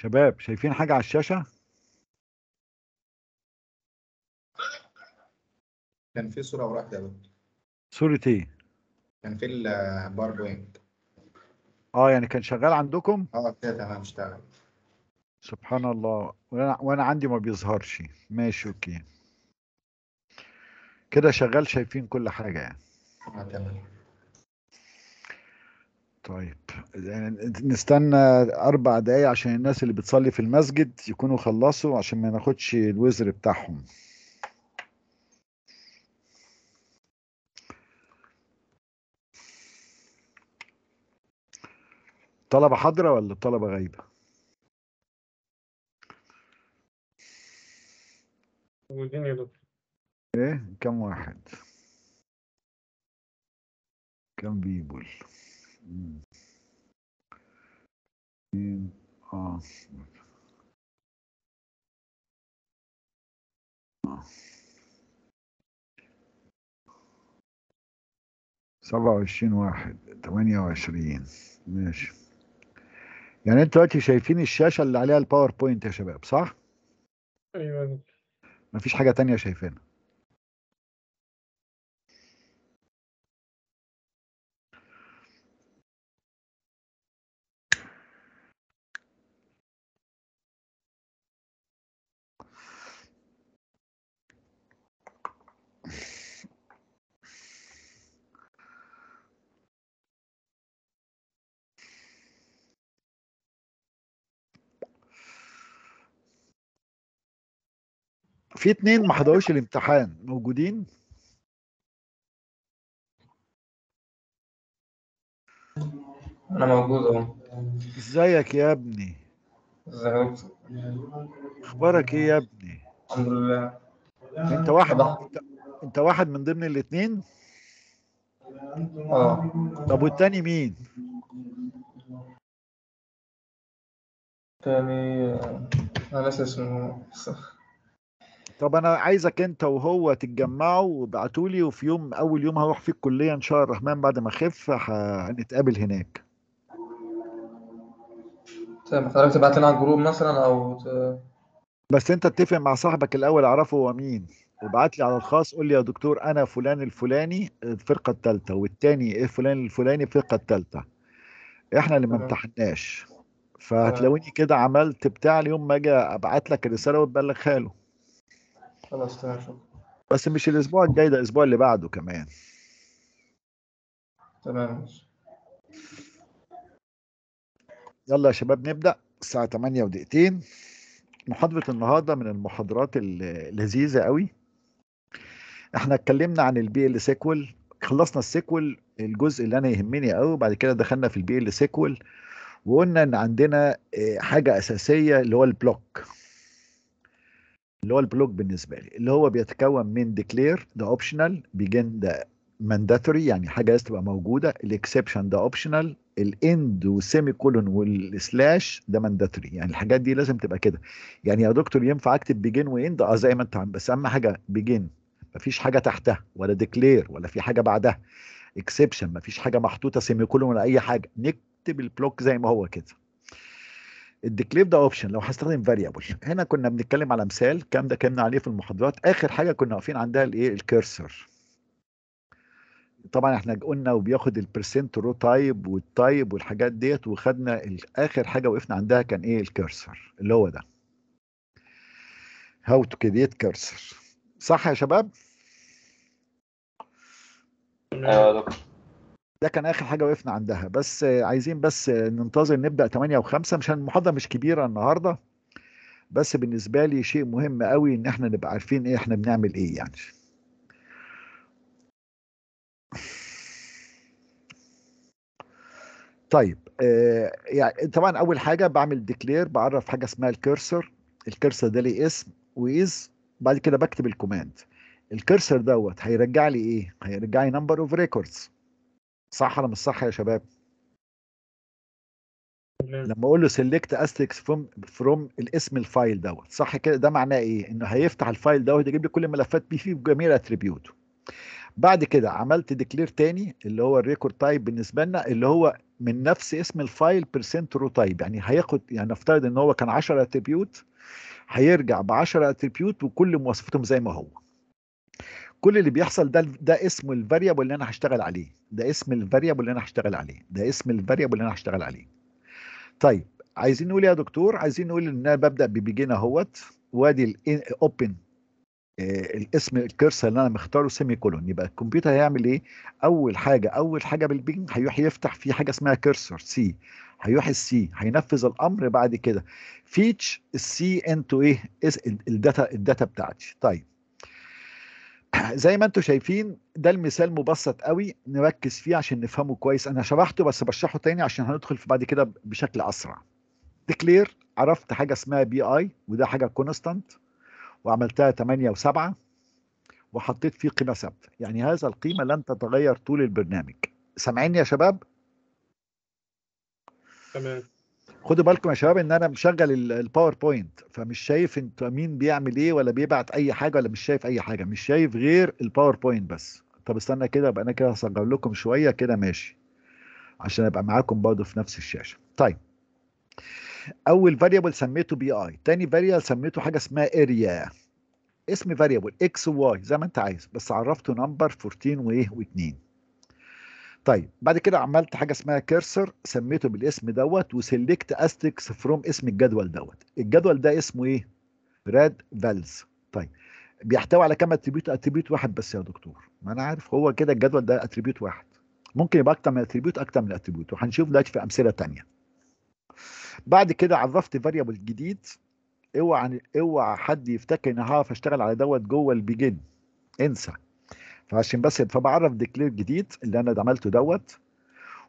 شباب شايفين حاجة على الشاشة؟ كان في صورة وراحت يا دكتور صورة ايه؟ كان في بوينت اه يعني كان شغال عندكم؟ اه كده تمام اشتغل سبحان الله وانا وانا عندي ما بيظهرش ماشي اوكي كده شغال شايفين كل حاجة يعني اه تمام طيب يعني نستنى اربع دقايق عشان الناس اللي بتصلي في المسجد يكونوا خلصوا عشان ما ناخدش الوزر بتاعهم طلبة حاضرة ولا الطلبة غايبة؟ موجودين يا دكتور ايه كم واحد؟ كم بيبول؟ سبعة وعشرين واحد تمانية وعشرين ماشي يعني انتوا دلوقتي شايفين الشاشة اللي عليها الباوربوينت يا شباب صح؟ ايوه مفيش حاجة تانية شايفينها في اتنين ما حضروش الامتحان موجودين انا موجود اهو ازيك يا ابني ازيك اخبارك ايه يا ابني الحمد لله انت واحد انت, انت واحد من ضمن الاثنين اه طب والتاني مين تاني انا اسمه صح طب انا عايزك انت وهو تتجمعوا وابعتوا لي وفي يوم اول يوم هروح فيه الكليه ان شاء الله الرحمن بعد ما اخف هنتقابل هناك تمام حضرتك تبعت لنا على الجروب مثلا او ت... بس انت اتفق مع صاحبك الاول اعرفه هو مين وابعت لي على الخاص قول لي يا دكتور انا فلان الفلاني الفرقه الثالثه والتاني إيه فلان الفلاني الفرقه الثالثه احنا اللي ما امتحناش فهتلاقوني كده عملت بتاع اليوم ما اجي ابعت لك الرساله وتبلغها له خلاص تمام شكرا بس مش الاسبوع الجاي ده الاسبوع اللي بعده كمان تمام يلا يا شباب نبدا الساعه 8 ودقيقتين محاضره النهارده من المحاضرات اللذيذه قوي احنا اتكلمنا عن البي ال سيكول خلصنا السيكول الجزء اللي انا يهمني قوي بعد كده دخلنا في البي ال سيكول وقلنا ان عندنا آه، حاجه اساسيه اللي هو البلوك اللي هو البلوك بالنسبه لي اللي هو بيتكون من ديكلير ده اوبشنال بيجن ده مانداتوري يعني حاجه لازم تبقى موجوده الاكسبشن ده اوبشنال الاند والسيمي كولون والسلاش ده مانداتوري يعني الحاجات دي لازم تبقى كده يعني يا دكتور ينفع اكتب بيجين واند اه زي ما انت عم بس اهم حاجه بيجين مفيش حاجه تحتها ولا ديكلير ولا في حاجه بعدها اكسبشن مفيش حاجه محطوطه سيمي كولون ولا اي حاجه نكتب البلوك زي ما هو كده الديكليف ده اوبشن لو هستخدم فاريبل هنا كنا بنتكلم على مثال الكلام ده كنا عليه في المحاضرات اخر حاجه كنا واقفين عندها الايه الكيرسر طبعا احنا قلنا وبياخد البرسنت رو تايب والتايب والحاجات ديت وخدنا اخر حاجه وقفنا عندها كان ايه الكيرسر اللي هو ده هاو تو كريت كيرسر صح يا شباب ايوه يا دكتور ده كان اخر حاجه وقفنا عندها بس عايزين بس ننتظر نبدا 8 و5 مشان المحاضره مش كبيره النهارده بس بالنسبه لي شيء مهم قوي ان احنا نبقى عارفين ايه احنا بنعمل ايه يعني طيب آه يعني طبعا اول حاجه بعمل ديكلير بعرف حاجه اسمها الكرسر الكرسر ده ليه اسم ويز بعد كده بكتب الكوماند الكرسر دوت هيرجع لي ايه هيرجع لي نمبر اوف ريكوردز صح ولا مش صح يا شباب؟ لما اقول له سيلكت استكس فروم فروم الاسم الفايل دوت صح كده ده معناه ايه؟ انه هيفتح الفايل دوت يجيب لي كل الملفات بي فيه بجميع الاتريبيوت. بعد كده عملت ديكلير تاني اللي هو الريكورد تايب بالنسبه لنا اللي هو من نفس اسم الفايل بيرسنت رو تايب يعني هياخد يعني نفترض ان هو كان 10 اتريبيوت هيرجع ب 10 اتريبيوت وكل مواصفاتهم زي ما هو. كل اللي بيحصل ده ده اسمه الفاريبل اللي انا هشتغل عليه ده اسم الفاريبل اللي انا هشتغل عليه ده اسم الفاريبل اللي انا هشتغل عليه طيب عايزين نقول إيه يا دكتور عايزين نقول ان انا ببدا ببيجين اهوت وادي الاوبن آه، الاسم الكرسر اللي انا مختاره سيمي كولون يبقى الكمبيوتر هيعمل ايه اول حاجه اول حاجه بالبيجين هيروح يفتح في حاجه اسمها كرسر سي هيروح السي هينفذ الامر بعد كده فيتش السي انتو ايه الداتا الداتا بتاعتي طيب زي ما انتم شايفين ده المثال مبسط قوي نركز فيه عشان نفهمه كويس انا شرحته بس بشرحه تاني عشان هندخل في بعد كده بشكل اسرع ديكلير عرفت حاجه اسمها بي اي وده حاجه كونستانت وعملتها 8 و7 وحطيت فيه قيمه ثابته يعني هذا القيمه لن تتغير طول البرنامج سامعيني يا شباب تمام خدوا بالكم يا شباب ان انا مشغل الباوربوينت فمش شايف انت مين بيعمل ايه ولا بيبعت اي حاجه ولا مش شايف اي حاجه مش شايف غير الباوربوينت بس طب استنى كده بقى انا كده هصغر لكم شويه كده ماشي عشان ابقى معاكم برضه في نفس الشاشه طيب اول فاريبل سميته بي اي تاني فاريبل سميته حاجه اسمها اريا اسم فاريبل اكس وواي زي ما انت عايز بس عرفته نمبر 14 وايه و2 طيب بعد كده عملت حاجه اسمها كيرسر سميته بالاسم دوت وسلكت استكس فروم اسم الجدول دوت الجدول ده اسمه ايه راد فالز طيب بيحتوي على كام اتريبيوت اتريبيوت واحد بس يا دكتور ما انا عارف هو كده الجدول ده اتريبيوت واحد ممكن يبقى اكتر من اتريبيوت اكتر من اتريبيوت وهنشوف دلوقتي في امثله ثانيه بعد كده عرفت فاريبل جديد اوعى اوعى حد يفتكر ان هعرف اشتغل على دوت جوه البيجن انسى فعشان بس فبعرف ديكلير جديد اللي انا عملته دوت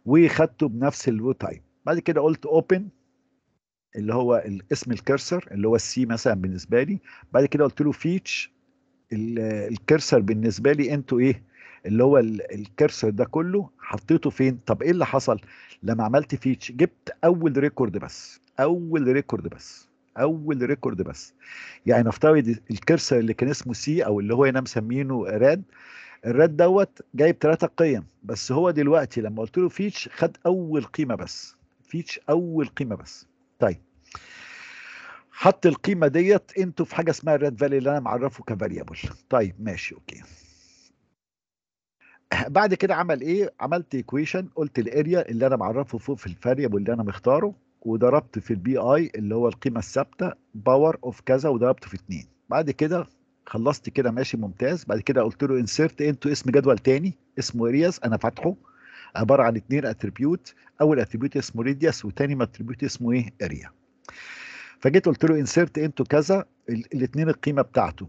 وخدته بنفس الرو تايب بعد كده قلت اوبن اللي هو اسم الكرسر اللي هو السي مثلا بالنسبه لي بعد كده قلت له فيتش الكرسر بالنسبه لي انتوا ايه اللي هو الكرسر ده كله حطيته فين طب ايه اللي حصل لما عملت فيتش جبت اول ريكورد بس اول ريكورد بس اول ريكورد بس يعني نفترض الكرسر اللي كان اسمه سي او اللي هو انا مسمينه راد الريد دوت جايب ثلاثة قيم بس هو دلوقتي لما قلت له فيتش خد أول قيمة بس فيتش أول قيمة بس طيب حط القيمة ديت انتوا في حاجة اسمها الريد فاليو اللي أنا معرفه كفاريبل طيب ماشي أوكي بعد كده عمل ايه عملت ايكويشن قلت الاريا اللي انا معرفه فوق في الفاريبل اللي انا مختاره وضربت في البي اي اللي هو القيمه الثابته باور اوف كذا وضربته في اتنين بعد كده خلصت كده ماشي ممتاز بعد كده قلت له انسيرت انتو اسم جدول تاني اسمه ارياس انا فاتحه عباره عن اثنين اتريبيوت اول اتريبيوت اسمه ريدياس وتاني اتريبيوت اسمه ايه اريا فجيت قلت له انسيرت انتو كذا الاثنين القيمه بتاعته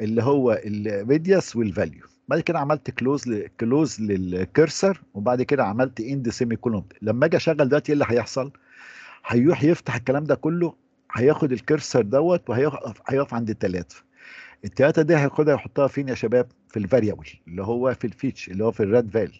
اللي هو الريدياس والفاليو بعد كده عملت كلوز كلوز للكرسر وبعد كده عملت اند سيمي كولون لما اجي اشغل دلوقتي ايه اللي هيحصل هيروح يفتح الكلام ده كله هياخد الكرسر دوت وهيقف عند الثلاثه التلاته دي هياخدها يحطها فين يا شباب في الفاريبل اللي هو في الفيتش اللي هو في الراد فال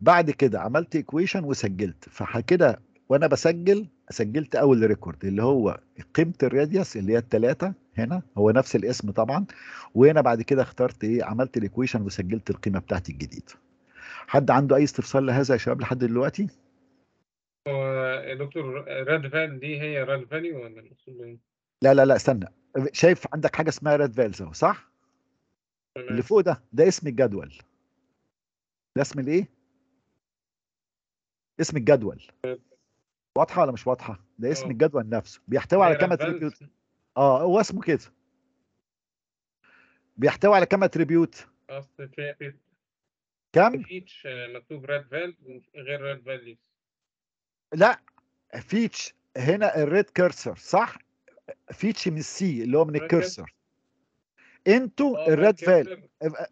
بعد كده عملت ايكويشن وسجلت فكده وانا بسجل سجلت اول ريكورد اللي هو قيمه الراديوس اللي هي الثلاثه هنا هو نفس الاسم طبعا وهنا بعد كده اخترت ايه عملت الايكويشن وسجلت القيمه بتاعتي الجديده حد عنده اي استفسار لهذا يا شباب لحد دلوقتي هو دكتور راد فال دي هي راد فاليو ولا لا لا لا استنى شايف عندك حاجه اسمها ريد فيلز اهو صح؟ اللي فوق ده ده اسم الجدول ده اسم الايه؟ اسم الجدول واضحه ولا مش واضحه؟ ده اسم أوه. الجدول نفسه بيحتوي على كام اتريبيوت اه هو اسمه كده بيحتوي على كام اتريبيوت؟ كم؟ فيتش مكتوب ريد غير ريد لا فيتش هنا الريد كيرسر صح؟ فيتشي من السي اللي هو من الكرسر انتو آه، الريد فال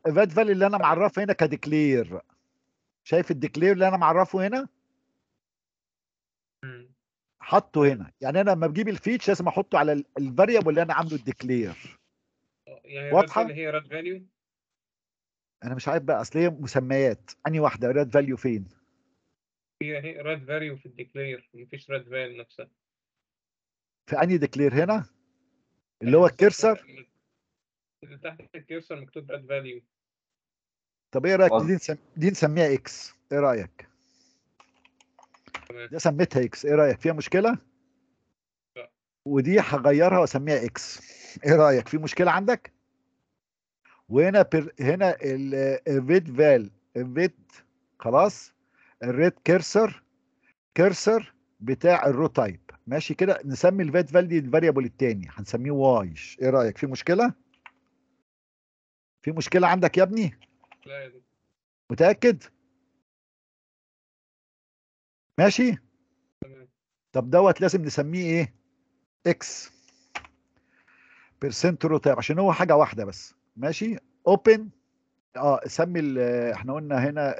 الريد فال اللي انا معرفه هنا كديكلير شايف الديكلير اللي انا معرفه هنا حطه هنا يعني انا لما بجيب الفيتش لازم احطه على الفاريبل اللي انا عامله الديكلير آه، يعني واضحه هي ريد فاليو انا مش عارف بقى اصل هي مسميات انهي واحده ريد فاليو فين هي هي ريد فاليو في الديكلير مفيش ريد فاليو نفسها في انهي ديكلير هنا اللي هو الكرسر اللي تحت الكرسر مكتوب اد فاليو طب ايه رايك دي نسم... دي نسميها اكس ايه رايك دي سميتها اكس ايه رايك فيها مشكله ودي هغيرها واسميها اكس ايه رايك في مشكله عندك وهنا بر... هنا الريد فال الريد خلاص الريد كيرسر كيرسر بتاع الرو تايب ماشي كده نسمي الفات فاليو الفاريبل الثاني هنسميه واي ايه رايك في مشكله في مشكله عندك يا ابني لا يا دكتور متاكد ماشي تمام طب دوت لازم نسميه ايه اكس بيرسنت روتاب عشان هو حاجه واحده بس ماشي اوبن اه سمي احنا قلنا هنا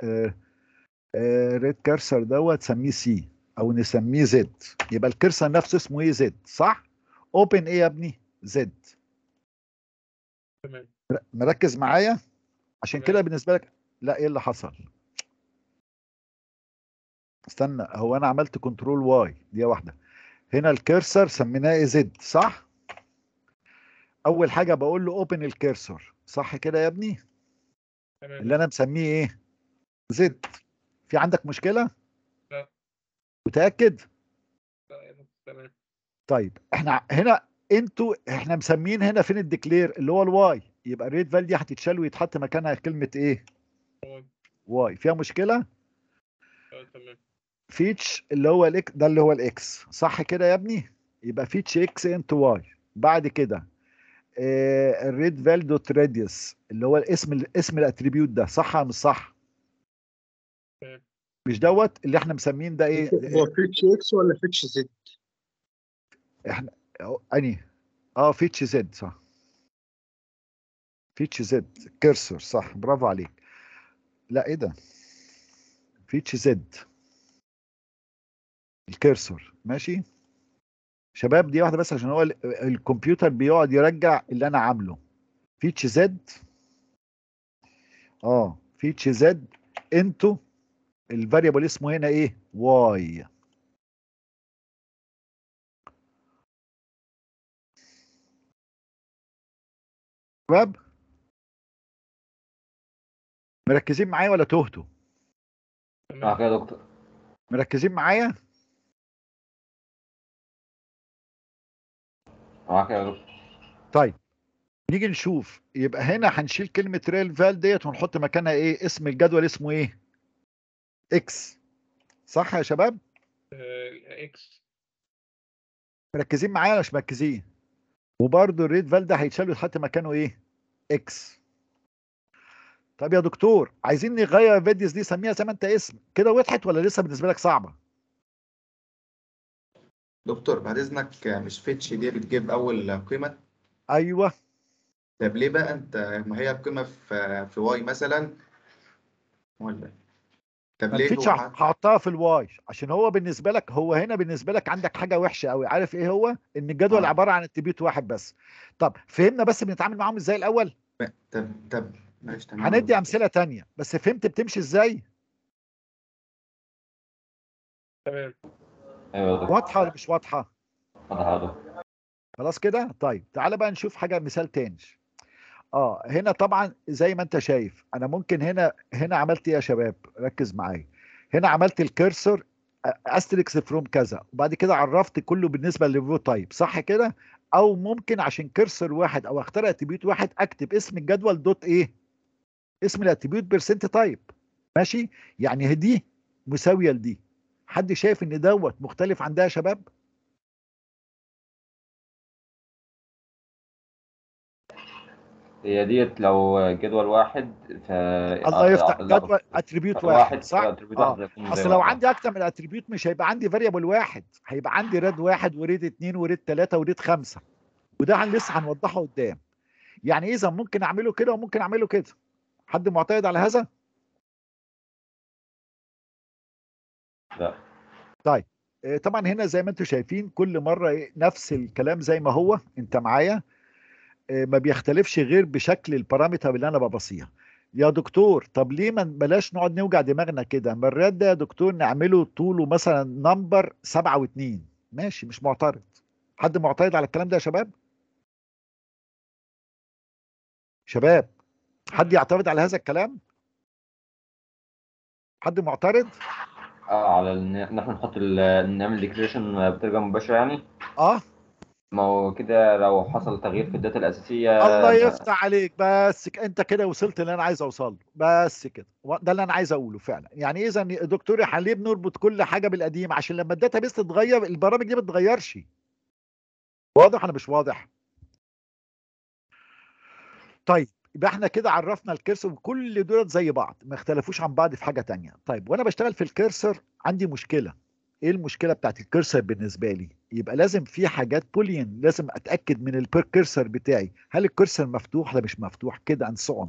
ريد آه، كارسر آه، دوت سميه سي او نسميه زد يبقى الكرسر نفسه اسمه ايه زد صح اوبن ايه يا ابني زد تمام مركز معايا عشان كده بالنسبه لك لا ايه اللي حصل استنى هو انا عملت كنترول واي دي واحده هنا الكرسر سميناه ايه زد صح اول حاجه بقول له اوبن الكرسر صح كده يا ابني تمام اللي انا مسميه ايه زد في عندك مشكله متاكد تمام طيب احنا هنا انتوا احنا مسمين هنا فين الديكلير اللي هو الواي يبقى الريت فال دي هتتشال ويتحط مكانها كلمه ايه واي فيها مشكله اه، تمام فيتش اللي هو الاكس ده اللي هو الاكس صح كده يا ابني يبقى فيتش اكس انتو واي بعد كده آه، الريد فال دوت راديوس اللي هو الاسم الاسم الاتريبيوت ده صح ام مش صح مش دوت اللي احنا مسمين ده ايه هو فيتش اكس ولا فيتش زد احنا اني اه فيتش زد صح فيتش زد كيرسر صح برافو عليك لا ايه ده فيتش زد الكيرسر ماشي شباب دي واحده بس عشان هو الكمبيوتر بيقعد يرجع اللي انا عامله فيتش زد اه فيتش زد انتو الفاريبل اسمه هنا ايه واي شباب مركزين معايا ولا تهتوا معاك يا دكتور مركزين معايا معاك يا دكتور طيب نيجي نشوف يبقى هنا هنشيل كلمه ريل فال ديت ونحط مكانها ايه اسم الجدول اسمه ايه اكس صح يا شباب آه، اكس مركزين معايا ولا مش مركزين وبرده الريد فال ده هيتشال ويتحط مكانه ايه اكس طب يا دكتور عايزين نغير الفيديوز دي سميها زي ما انت اسم كده وضحت ولا لسه بالنسبه لك صعبه دكتور بعد اذنك مش فيتش دي بتجيب اول قيمه ايوه طب ليه بقى انت ما هي القيمه في في واي مثلا ولا طب ليه هو حطها في الواي عشان هو بالنسبه لك هو هنا بالنسبه لك عندك حاجه وحشه قوي عارف ايه هو ان الجدول آه. عباره عن التبيوت واحد بس طب فهمنا بس بنتعامل معاهم ازاي الاول طب طب ماشي تمام هندي امثله تانية بس فهمت بتمشي ازاي تمام ايوه واضحه ولا مش واضحه خلاص كده طيب تعالى بقى نشوف حاجه مثال تاني اه هنا طبعا زي ما انت شايف انا ممكن هنا هنا عملت ايه يا شباب ركز معايا هنا عملت الكرسر استريكس فروم كذا وبعد كده عرفت كله بالنسبه للفيو تايب صح كده او ممكن عشان كرسر واحد او اختار اتيبيوت واحد اكتب اسم الجدول دوت ايه اسم الاتيبيوت بيرسنت تايب ماشي يعني دي مساويه لدي حد شايف ان دوت مختلف عندها يا شباب هي ديت لو جدول واحد ف الله آه، يفتح جدول اتريبيوت واحد, واحد صح؟ آه. اصل لو عندي اكتر من اتريبيوت مش هيبقى عندي فاريبل واحد هيبقى عندي ريد واحد وريد اثنين وريد ثلاثه وريد خمسه وده لسه هنوضحه قدام يعني اذا ممكن اعمله كده وممكن اعمله كده حد معترض على هذا؟ لا طيب آه، طبعا هنا زي ما انتم شايفين كل مره نفس الكلام زي ما هو انت معايا آه، ما بيختلفش غير بشكل البارامتر اللي انا ببصيها يا دكتور طب ليه ما بلاش نقعد نوجع دماغنا كده ما الراد ده يا دكتور نعمله طوله مثلا نمبر سبعة واتنين ماشي مش معترض حد معترض على الكلام ده يا شباب شباب حد يعترض على هذا الكلام حد معترض اه على ان احنا نحط نعمل ديكريشن بترجمه مباشره يعني اه ما هو كده لو حصل تغيير في الداتا الاساسيه الله يفتح عليك بس انت كده وصلت اللي انا عايز اوصله بس كده ده اللي انا عايز اقوله فعلا يعني اذا دكتور ليه بنربط كل حاجه بالقديم عشان لما الداتا بيس تتغير البرامج دي ما تتغيرش واضح انا مش واضح طيب يبقى احنا كده عرفنا الكيرسر وكل دول زي بعض ما اختلفوش عن بعض في حاجه تانية طيب وانا بشتغل في الكيرسر عندي مشكله ايه المشكله بتاعت الكيرسر بالنسبه لي يبقى لازم في حاجات بولين لازم اتاكد من الكرسر بتاعي هل الكرسر مفتوح ولا مش مفتوح كده اند سو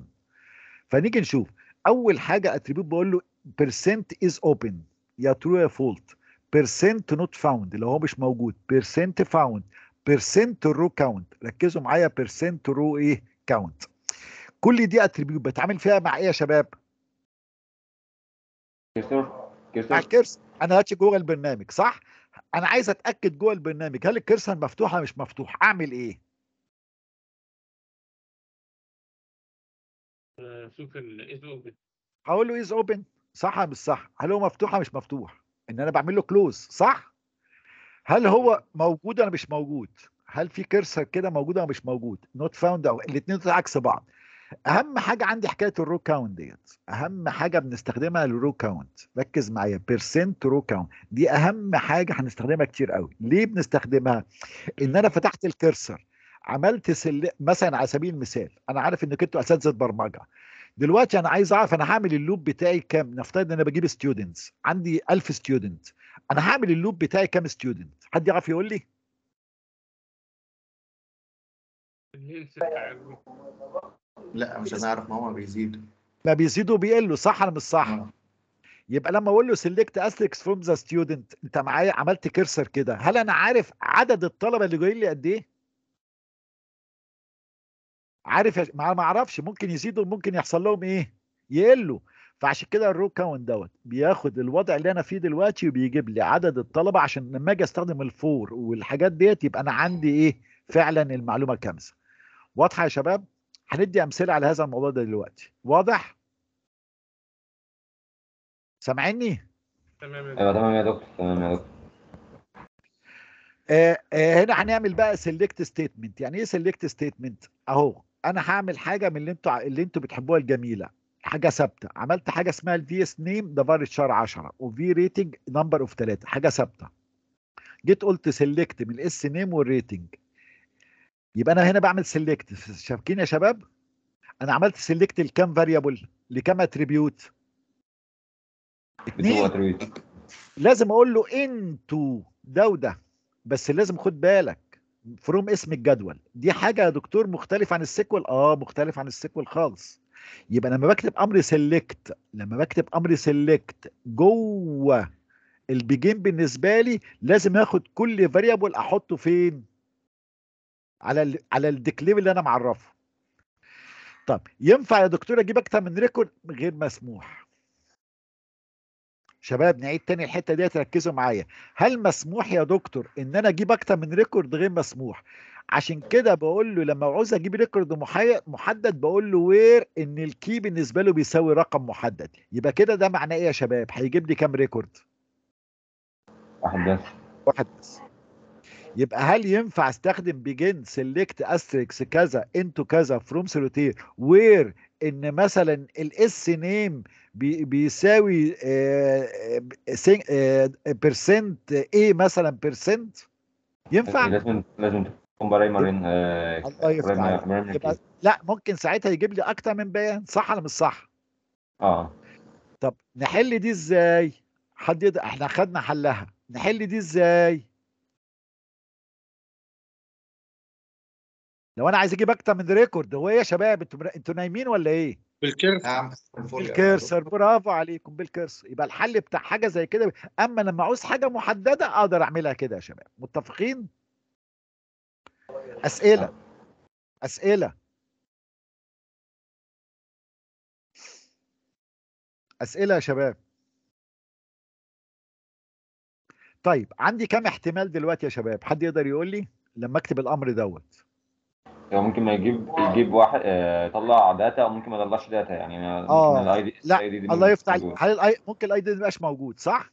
فنيجي نشوف اول حاجه اتريبيوت بقول له percent is open يا ترو يا فولت percent not found لو هو مش موجود percent found percent row count ركزوا معايا percent row ايه count كل دي اتريبيوت بتعامل فيها مع ايه يا شباب؟ كرسر كرسر مع انا هاتش جوجل برنامج صح؟ انا عايز اتاكد جوه البرنامج هل الكرسن مفتوحه مش مفتوح اعمل ايه شوف الايز اوبن هقول له ايز اوبن صح مش صح هل هو ولا مش مفتوح ان انا بعمل له كلوز صح هل هو موجود ولا مش موجود هل في كرسر كده موجود ولا مش موجود نوت فاوند او الاثنين عكس بعض اهم حاجه عندي حكايه الرو كاونت ديت اهم حاجه بنستخدمها الرو كاونت ركز معايا بيرسنت رو كاونت دي اهم حاجه هنستخدمها كتير قوي ليه بنستخدمها ان انا فتحت الكرسر عملت سل... مثلا على سبيل المثال انا عارف انك انتوا اساتذه برمجه دلوقتي انا عايز اعرف انا هعمل اللوب بتاعي كام نفترض ان انا بجيب ستودنتس عندي 1000 ستودنت انا هعمل اللوب بتاعي كام ستودنت حد يعرف يقول لي لا مش هنعرف ما هما بيزيدوا ما بيزيدوا بيقلوا صح ولا مش صح اه. يبقى لما اقول له سيلكت اسلكس فروم ذا ستودنت انت معايا عملت كرسر كده هل انا عارف عدد الطلبه اللي جايين لي قد ايه؟ عارف ما اعرفش ممكن يزيدوا ممكن يحصل لهم ايه؟ يقلوا فعشان كده الرو كاونت دوت بياخد الوضع اللي انا فيه دلوقتي وبيجيب لي عدد الطلبه عشان لما اجي استخدم الفور والحاجات ديت يبقى انا عندي ايه؟ فعلا المعلومه كامله. واضحه يا شباب؟ هندي امثله على هذا الموضوع ده دلوقتي واضح سامعني تمام ايوه تمام يا دكتور تمام يا دكتور آه آه هنا هنعمل بقى سيلكت ستيتمنت يعني ايه سيلكت ستيتمنت اهو انا هعمل حاجه من اللي انتوا اللي انتوا بتحبوها الجميله حاجه ثابته عملت حاجه اسمها الفي اس نيم ده فار شهر 10 وفي ريتنج نمبر اوف 3 حاجه ثابته جيت قلت سيلكت من الاس نيم والريتنج يبقى انا هنا بعمل سيلكت شاكين يا شباب انا عملت سيلكت لكام فاريبل لكام اتريبيوت اتنين لازم اقول له انتو ده وده بس لازم خد بالك فروم اسم الجدول دي حاجه يا دكتور مختلف عن السيكوال اه مختلف عن السيكوال خالص يبقى لما بكتب امر سيلكت لما بكتب امر سيلكت جوه البيجين بالنسبه لي لازم اخد كل فاريبل احطه فين على ال على الديكليف اللي انا معرفه طب ينفع يا دكتور اجيب اكتر من ريكورد غير مسموح شباب نعيد تاني الحته دي تركزوا معايا هل مسموح يا دكتور ان انا اجيب اكتر من ريكورد غير مسموح عشان كده بقول له لما عاوز اجيب ريكورد محدد بقول له وير ان الكي بالنسبه له بيساوي رقم محدد يبقى كده ده معناه ايه يا شباب هيجيب لي كام ريكورد واحد بس واحد بس يبقى هل ينفع استخدم بيجن سيلكت استريكس كذا انتو كذا فروم سلوتير وير ان مثلا الاس نيم بي بيساوي بيرسنت آه، ايه آه، مثلا بيرسنت ينفع لازم لازم آه، لا ممكن ساعتها يجيب لي اكتر من بيان صح ولا مش صح اه طب نحل دي ازاي حد احنا خدنا حلها نحل دي ازاي لو انا عايز اجيب اكتر من ريكورد هو ايه يا شباب انتوا انتوا نايمين ولا ايه؟ بالكرسر بالكرسر برافو عليكم بالكرسر يبقى الحل بتاع حاجه زي كده اما لما عاوز حاجه محدده اقدر اعملها كده يا شباب متفقين؟ اسئله اسئله اسئله يا شباب طيب عندي كم احتمال دلوقتي يا شباب حد يقدر يقول لي لما اكتب الامر دوت هو ممكن ما يجيب يجيب واحد آه، يطلع داتا او ممكن ما يطلعش داتا يعني اه الاي دي لا الله يفتح عليك هل الاي ممكن الاي دي ما يبقاش موجود صح؟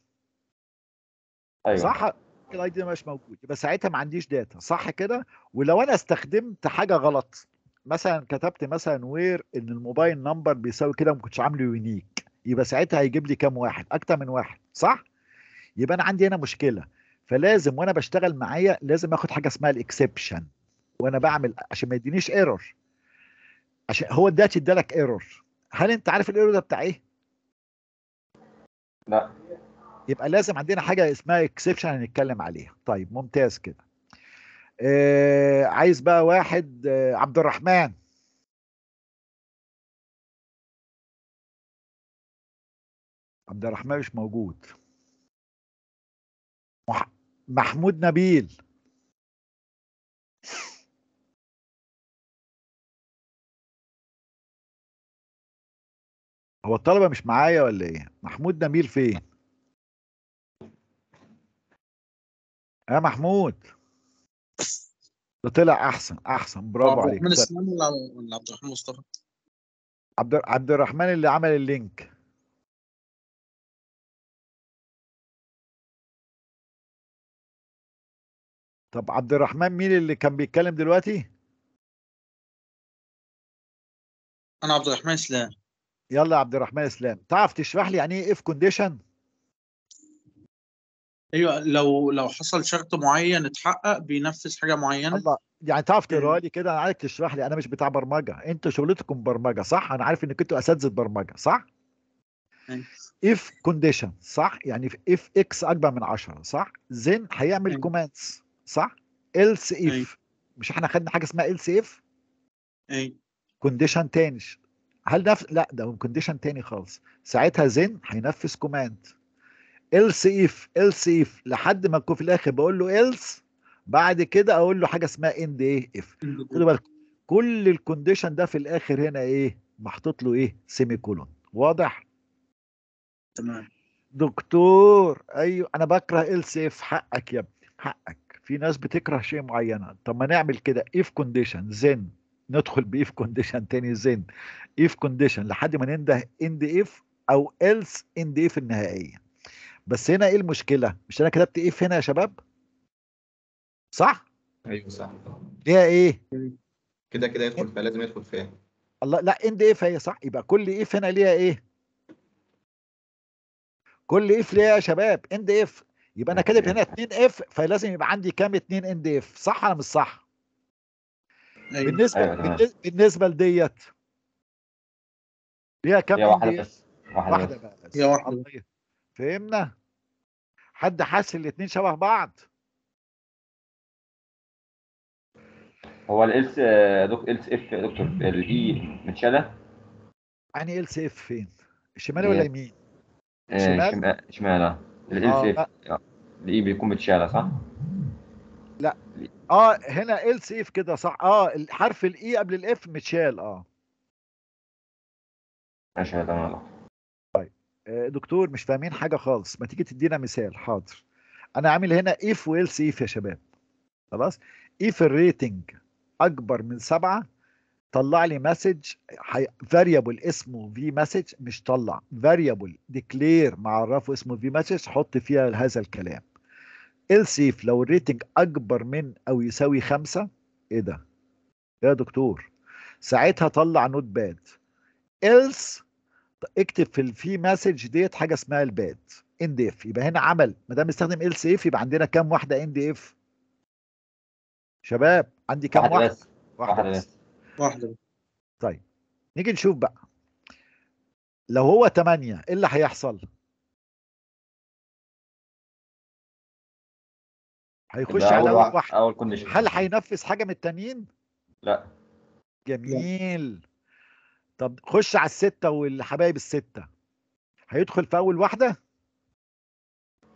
ايوه صح ممكن الاي دي ما يبقاش موجود يبقى ساعتها ما عنديش داتا صح كده؟ ولو انا استخدمت حاجه غلط مثلا كتبت مثلا وير ان الموبايل نمبر بيساوي كده ما كنتش عامله يونيك يبقى ساعتها هيجيب لي كام واحد؟ اكتر من واحد صح؟ يبقى انا عندي هنا مشكله فلازم وانا بشتغل معايا لازم اخد حاجه اسمها الاكسبشن وانا بعمل عشان ما يدينيش ايرور عشان هو دلوقتي ادالك ايرور هل انت عارف الايرور ده بتاع ايه؟ لا يبقى لازم عندنا حاجه اسمها اكسبشن هنتكلم عليها طيب ممتاز كده آه عايز بقى واحد آه عبد الرحمن عبد الرحمن مش موجود محمود نبيل هو الطلبه مش معايا ولا ايه محمود نبيل فين يا آه، محمود ده طلع احسن احسن برافو عليك عبد الرحمن اسلام ولا عبد الرحمن مصطفى عبد عبد الرحمن اللي عمل اللينك طب عبد الرحمن مين اللي كان بيتكلم دلوقتي؟ انا عبد الرحمن اسلام يلا يا عبد الرحمن اسلام تعرف تشرح لي يعني ايه اف كونديشن ايوه لو لو حصل شرط معين اتحقق بينفذ حاجه معينه الله يعني تعرف إيه. تقرا لي كده انا عايزك تشرح لي انا مش بتاع برمجه انتوا شغلتكم برمجه صح انا عارف انك انتوا اساتذه برمجه صح اف إيه. كونديشن صح يعني اف اكس اكبر من 10 صح زين هيعمل كوماندز إيه. صح else if مش احنا خدنا حاجه اسمها else if اي كونديشن تاني هل ده لا ده كونديشن تاني خالص ساعتها زين هينفذ كوماند إلس إيف إلس إيف لحد ما أكون في الاخر بقول له إلس بعد كده اقول له حاجه اسمها اند ايه اف خدوا بالكم كل الكونديشن ده في الاخر هنا ايه محطوط له ايه سيمي كولون واضح تمام دكتور ايوه انا بكره إلس إيف حقك يا ابني حقك في ناس بتكره شيء معينه طب ما نعمل كده إيف كونديشن زين ندخل باف كونديشن تاني زين اف كونديشن لحد ما ننده اند اف او ايلس اند اف النهائيه بس هنا ايه المشكله مش انا كتبت اف هنا يا شباب صح ايوه صح ليها ايه كده كده يدخل فيها لازم يدخل فيها الله لا اند اف هي صح يبقى كل اف هنا ليها ايه كل اف ليها يا شباب اند اف يبقى انا كاتب هنا 2 اف فلازم يبقى عندي كام 2 اند اف صح ولا مش صح أيوة. بالنسبه أيوة. بالنسبه لديت ليها كم يا واحده بس واحده بس هي واحده فهمنا حد حاسس الاثنين شبه بعض هو الالس دوك الس اف يا دكتور الاي e متشاله يعني الس اف فين الشمال إيه. ولا اليمين؟ إيه، شمال شمال الالس اف الاي بيكون متشاله صح لا اه هنا else if كده صح اه حرف الاي e قبل الاف متشال اه ماشي يا تمام طيب آه، دكتور مش فاهمين حاجه خالص ما تيجي تدينا مثال حاضر انا عامل هنا if وelse if يا شباب خلاص if الريتنج اكبر من سبعه طلع لي مسج فاريبل اسمه في مسج مش طلع فاريبل ديكلير معرفه اسمه في مسج حط فيها هذا الكلام السيف لو الريتنج اكبر من او يساوي خمسة ايه ده يا دكتور ساعتها طلع نوت باد إلس اكتب في الفي مسج ديت حاجه اسمها الباد ان دي اف يبقى هنا عمل ما دام استخدم ال سيف يبقى عندنا كام واحده ان دي اف شباب عندي كام واحده واحده واحده بس واحده طيب نيجي نشوف بقى لو هو 8 ايه اللي هيحصل هيخش على اول واحد اول كونديشن هل هينفذ حاجه من التانيين؟ لا جميل طب خش على السته والحبايب السته هيدخل في اول واحده؟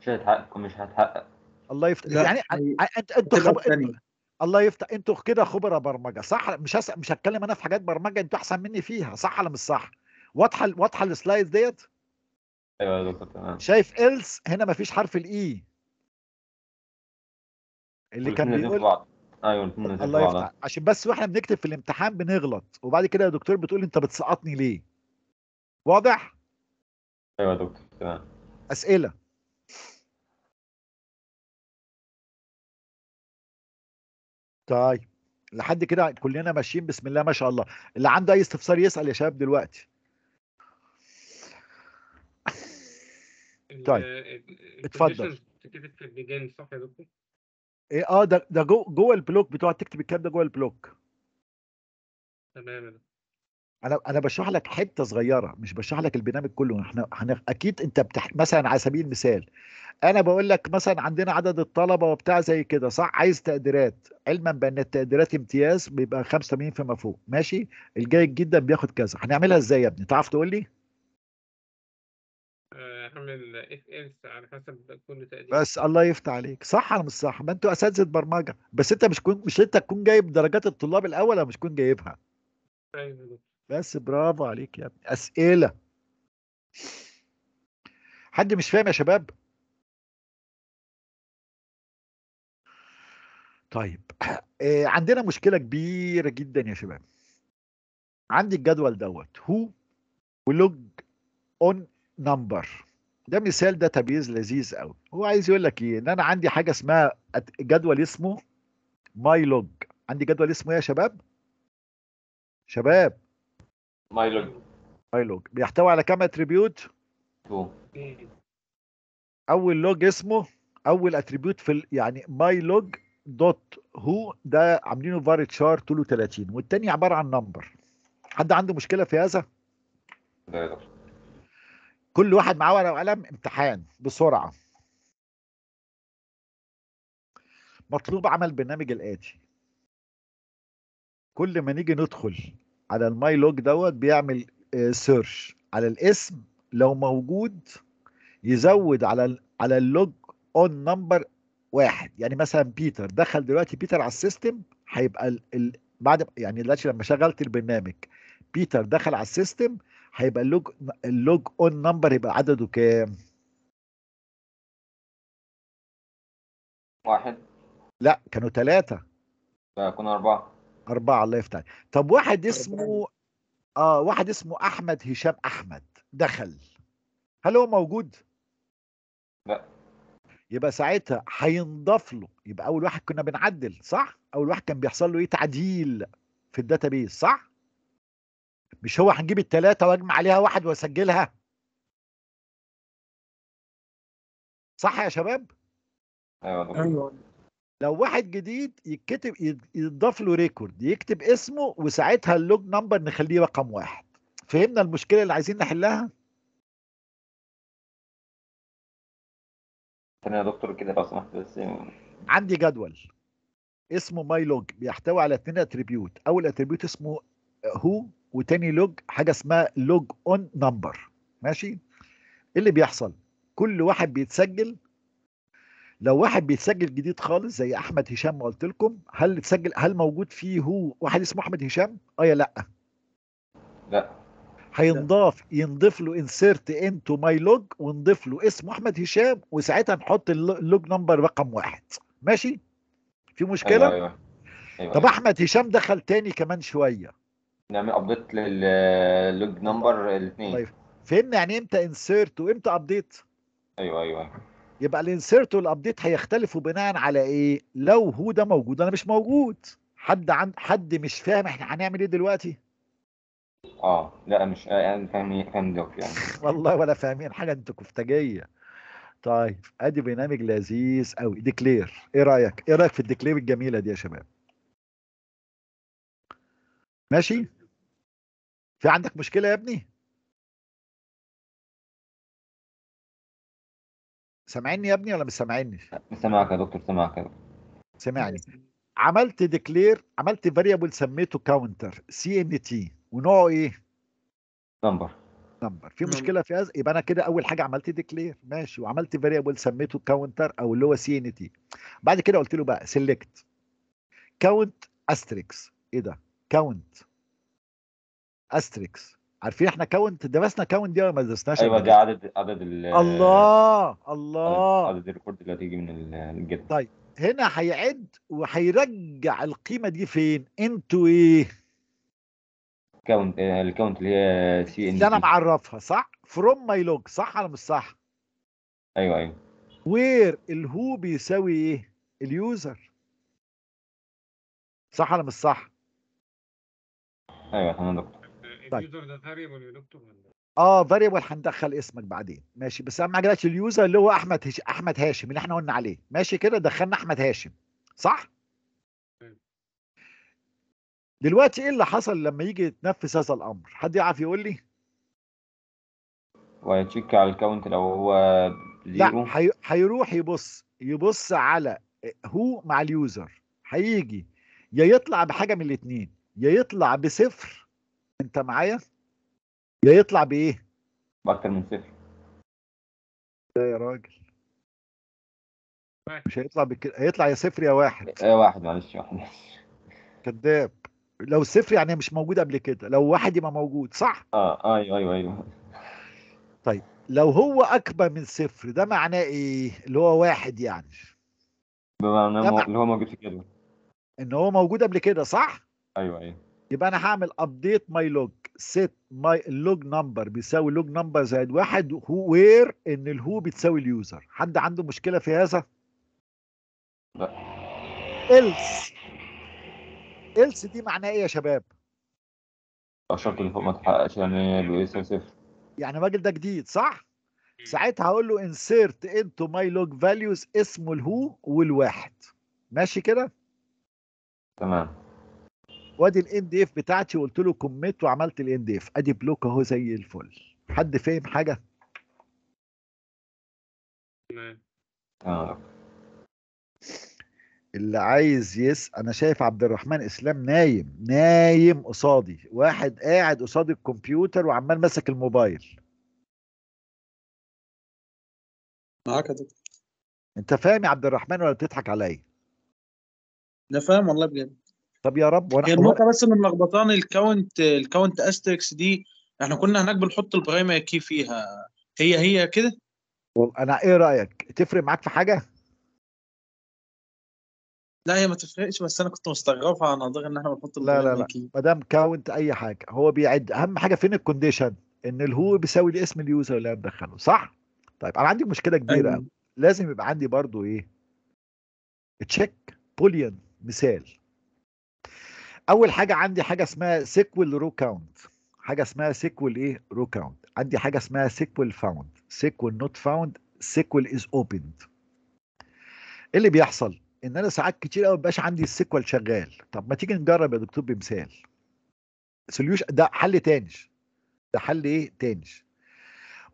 مش هيتحقق مش هيتحقق الله يفتح يعني انت انتوا خب... الله يفتح انتوا كده خبراء برمجه صح مش هس... مش هتكلم انا في حاجات برمجه انتوا احسن مني فيها صح ولا مش صح؟ واضحه واضحه السلايد ديت؟ ايوه يا دكتور تمام شايف ايلس هنا مفيش حرف الاي اللي كان بيقول ايوه الله يفتح عشان بس واحنا بنكتب في الامتحان بنغلط وبعد كده يا دكتور بتقول انت بتسقطني ليه واضح ايوه يا دكتور تمام اسئله طيب لحد كده كلنا ماشيين بسم الله ما شاء الله اللي عنده اي استفسار يسال يا شباب دلوقتي طيب اتفضل في صح يا دكتور ايه اه ده ده جوه جوه البلوك بتقعد تكتب الكلام ده جوه البلوك تمام انا انا بشرح لك حته صغيره مش بشرح لك البرنامج كله احنا احنا اكيد انت بتح... مثلا على سبيل المثال انا بقول لك مثلا عندنا عدد الطلبه وبتاع زي كده صح عايز تقديرات علما بان التقديرات امتياز بيبقى 85 فيما فوق ماشي الجيد جدا بياخد كذا هنعملها ازاي يا ابني تعرف تقول لي هعمل اف إيه، ايلس على حسب كل تقدير بس الله يفتح عليك صح انا مش صح ما انتوا اساتذه برمجه بس انت مش كون مش انت تكون جايب درجات الطلاب الاول مش تكون جايبها ايوه بس برافو عليك يا ابني اسئله حد مش فاهم يا شباب طيب آه عندنا مشكله كبيره جدا يا شباب عندي الجدول دوت هو ولوج اون نمبر ده مثال داتابيز لذيذ قوي هو عايز يقول لك ايه ان انا عندي حاجه اسمها جدول اسمه ماي لوج عندي جدول اسمه ايه يا شباب شباب ماي لوج ماي لوج بيحتوي على كام اتريبيوت اول لوج اسمه اول اتريبيوت في يعني ماي لوج دوت هو ده عاملينه فار تشار طوله 30 والتاني عباره عن نمبر حد عنده مشكله في هذا؟ لا يا دكتور كل واحد معاه ورقه وقلم امتحان بسرعه مطلوب عمل برنامج الاتي كل ما نيجي ندخل على الماي لوج دوت بيعمل سيرش آه، على الاسم لو موجود يزود على على اللوج اون نمبر واحد يعني مثلا بيتر دخل دلوقتي بيتر على السيستم هيبقى ال... ال... بعد يعني دلوقتي لما شغلت البرنامج بيتر دخل على السيستم هيبقى اللوج اللوج اون نمبر يبقى عدده كام؟ واحد لا كانوا ثلاثة لا كنا أربعة أربعة الله يفتح طب واحد اسمه آه واحد اسمه أحمد هشام أحمد دخل هل هو موجود؟ لا يبقى ساعتها هينضاف له يبقى أول واحد كنا بنعدل صح؟ أول واحد كان بيحصل له إيه تعديل في الداتابيس صح؟ مش هو هنجيب الثلاثه واجمع عليها واحد واسجلها صح يا شباب آه، ايوه لو واحد جديد يتكتب يتضاف له ريكورد يكتب اسمه وساعتها اللوج نمبر نخليه رقم واحد فهمنا المشكله اللي عايزين نحلها انا يا دكتور كده لو سمحت بس عندي جدول اسمه ماي لوج بيحتوي على اثنين اتريبيوت اول اتريبيوت اسمه هو وتاني لوج حاجه اسمها لوج اون نمبر ماشي ايه اللي بيحصل كل واحد بيتسجل لو واحد بيتسجل جديد خالص زي احمد هشام ما قلت لكم هل اتسجل هل موجود فيه هو واحد اسمه احمد هشام اه يا لا لا هينضاف ينضيف له انسيرت انتو ماي لوج ونضيف له اسم احمد هشام وساعتها نحط اللوج نمبر رقم واحد ماشي في مشكله أيوة أيوة. أيوة. طب احمد هشام دخل تاني كمان شويه نعمل ابديت لللوج نمبر الاثنين طيب فهمنا يعني امتى انسيرت وامتى ابديت ايوه ايوه, يبقى الانسيرت والابديت هيختلفوا بناء على ايه لو هو ده موجود انا مش موجود حد عند حد مش فاهم احنا هنعمل ايه دلوقتي اه لا مش يعني فاهمين فاهم يعني والله ولا فاهمين حاجه انتوا كفتجيه طيب ادي برنامج لذيذ قوي ديكلير ايه رايك ايه رايك في الديكلير الجميله دي يا شباب ماشي في عندك مشكله يا ابني سامعني يا ابني ولا مش سامعني سامعك يا دكتور سامعك يا دكتور سامعني عملت ديكلير عملت فاريبل سميته كاونتر سي ان تي ونوعه ايه نمبر نمبر في مشكله في هذا يبقى انا كده اول حاجه عملت ديكلير ماشي وعملت فاريبل سميته كاونتر او اللي هو سي ان تي بعد كده قلت له بقى سيلكت كاونت استريكس ايه ده كاونت استريكس عارفين احنا كاونت درسنا كاونت دي ولا ما درسناش ايوه دي عدد عدد ال الله الله عدد الريكورد اللي هتيجي من الجد طيب هنا هيعد وهيرجع القيمه دي فين انتوا ايه كاونت آه، الكاونت اللي هي سي ان اللي انا معرفها صح فروم ماي لوج صح ولا مش صح ايوه ايوه وير الهو بيساوي ايه اليوزر صح ولا مش صح ايوه تمام دكتور طيب اليوزر ده فاريبل يا إيه؟ اه فاريبل هندخل اسمك بعدين ماشي بس انا ما دلوقتي اليوزر اللي هو احمد هش... احمد هاشم اللي احنا قلنا عليه ماشي كده دخلنا احمد هاشم صح؟ طيب. دلوقتي ايه اللي حصل لما يجي يتنفذ هذا الامر؟ حد يعرف يقول لي؟ وهيتشيك على الكاونت لو هو زيرو لا هيروح حي... يبص يبص على هو مع اليوزر هيجي يا يطلع بحاجه من الاثنين يا يطلع بصفر انت معايا يا يطلع بايه باكتر من صفر لا يا راجل مش هيطلع بكده هيطلع يا صفر يا واحد يا آه، واحد معلش واحد كذاب لو صفر يعني مش موجود قبل كده لو واحد يبقى موجود صح آه،, اه ايوه ايوه ايوه طيب لو هو اكبر من صفر ده معناه ايه اللي هو واحد يعني بمعنى مع... اللي هو موجود في كده ان هو موجود قبل كده صح ايوه ايوه يبقى انا هعمل ابديت ماي لوج set my log number بيساوي log number زائد واحد هو وير ان الهو بتساوي اليوزر حد عنده مشكله في هذا لا إلس إلس دي معناها ايه يا شباب آه، شكل اللي ما تحققش يعني بيساوي صفر يعني الراجل ده جديد صح ساعتها هقول له انسيرت انتو ماي لوج فاليوز اسمه الهو والواحد ماشي كده تمام وادي الان دي اف بتاعتي وقلت له كوميت وعملت الان دي اف ادي بلوك اهو زي الفل حد فاهم حاجه؟ تمام اه اللي عايز يس انا شايف عبد الرحمن اسلام نايم نايم قصادي واحد قاعد قصاد الكمبيوتر وعمال ماسك الموبايل معاك يا دكتور انت فاهم يا عبد الرحمن ولا بتضحك عليا؟ انا فاهم والله بجد طب يا رب وانا النقطه بس من لخبطاني الكاونت الكاونت استريكس دي احنا كنا هناك بنحط البرايمري كي فيها هي هي كده انا ايه رايك تفرق معاك في حاجه لا هي ما تفرقش بس انا كنت مستغربها عن نظري ان احنا بنحط لا لا لا ما دام كاونت اي حاجه هو بيعد اهم حاجه فين الكونديشن ان الهو بيساوي الاسم اليوزر اللي انا مدخله صح طيب انا عندي مشكله كبيره أيوه. لازم يبقى عندي برضو ايه تشيك بوليان مثال اول حاجه عندي حاجه اسمها سيكوال رو كاونت حاجه اسمها سيكوال ايه رو كاونت عندي حاجه اسمها سيكوال فاوند سيكوال نوت فاوند سيكوال از اوبند ايه اللي بيحصل ان انا ساعات كتير قوي مبقاش عندي السيكوال شغال طب ما تيجي نجرب يا دكتور بمثال سوليوشن ده حل تاني ده حل ايه تاني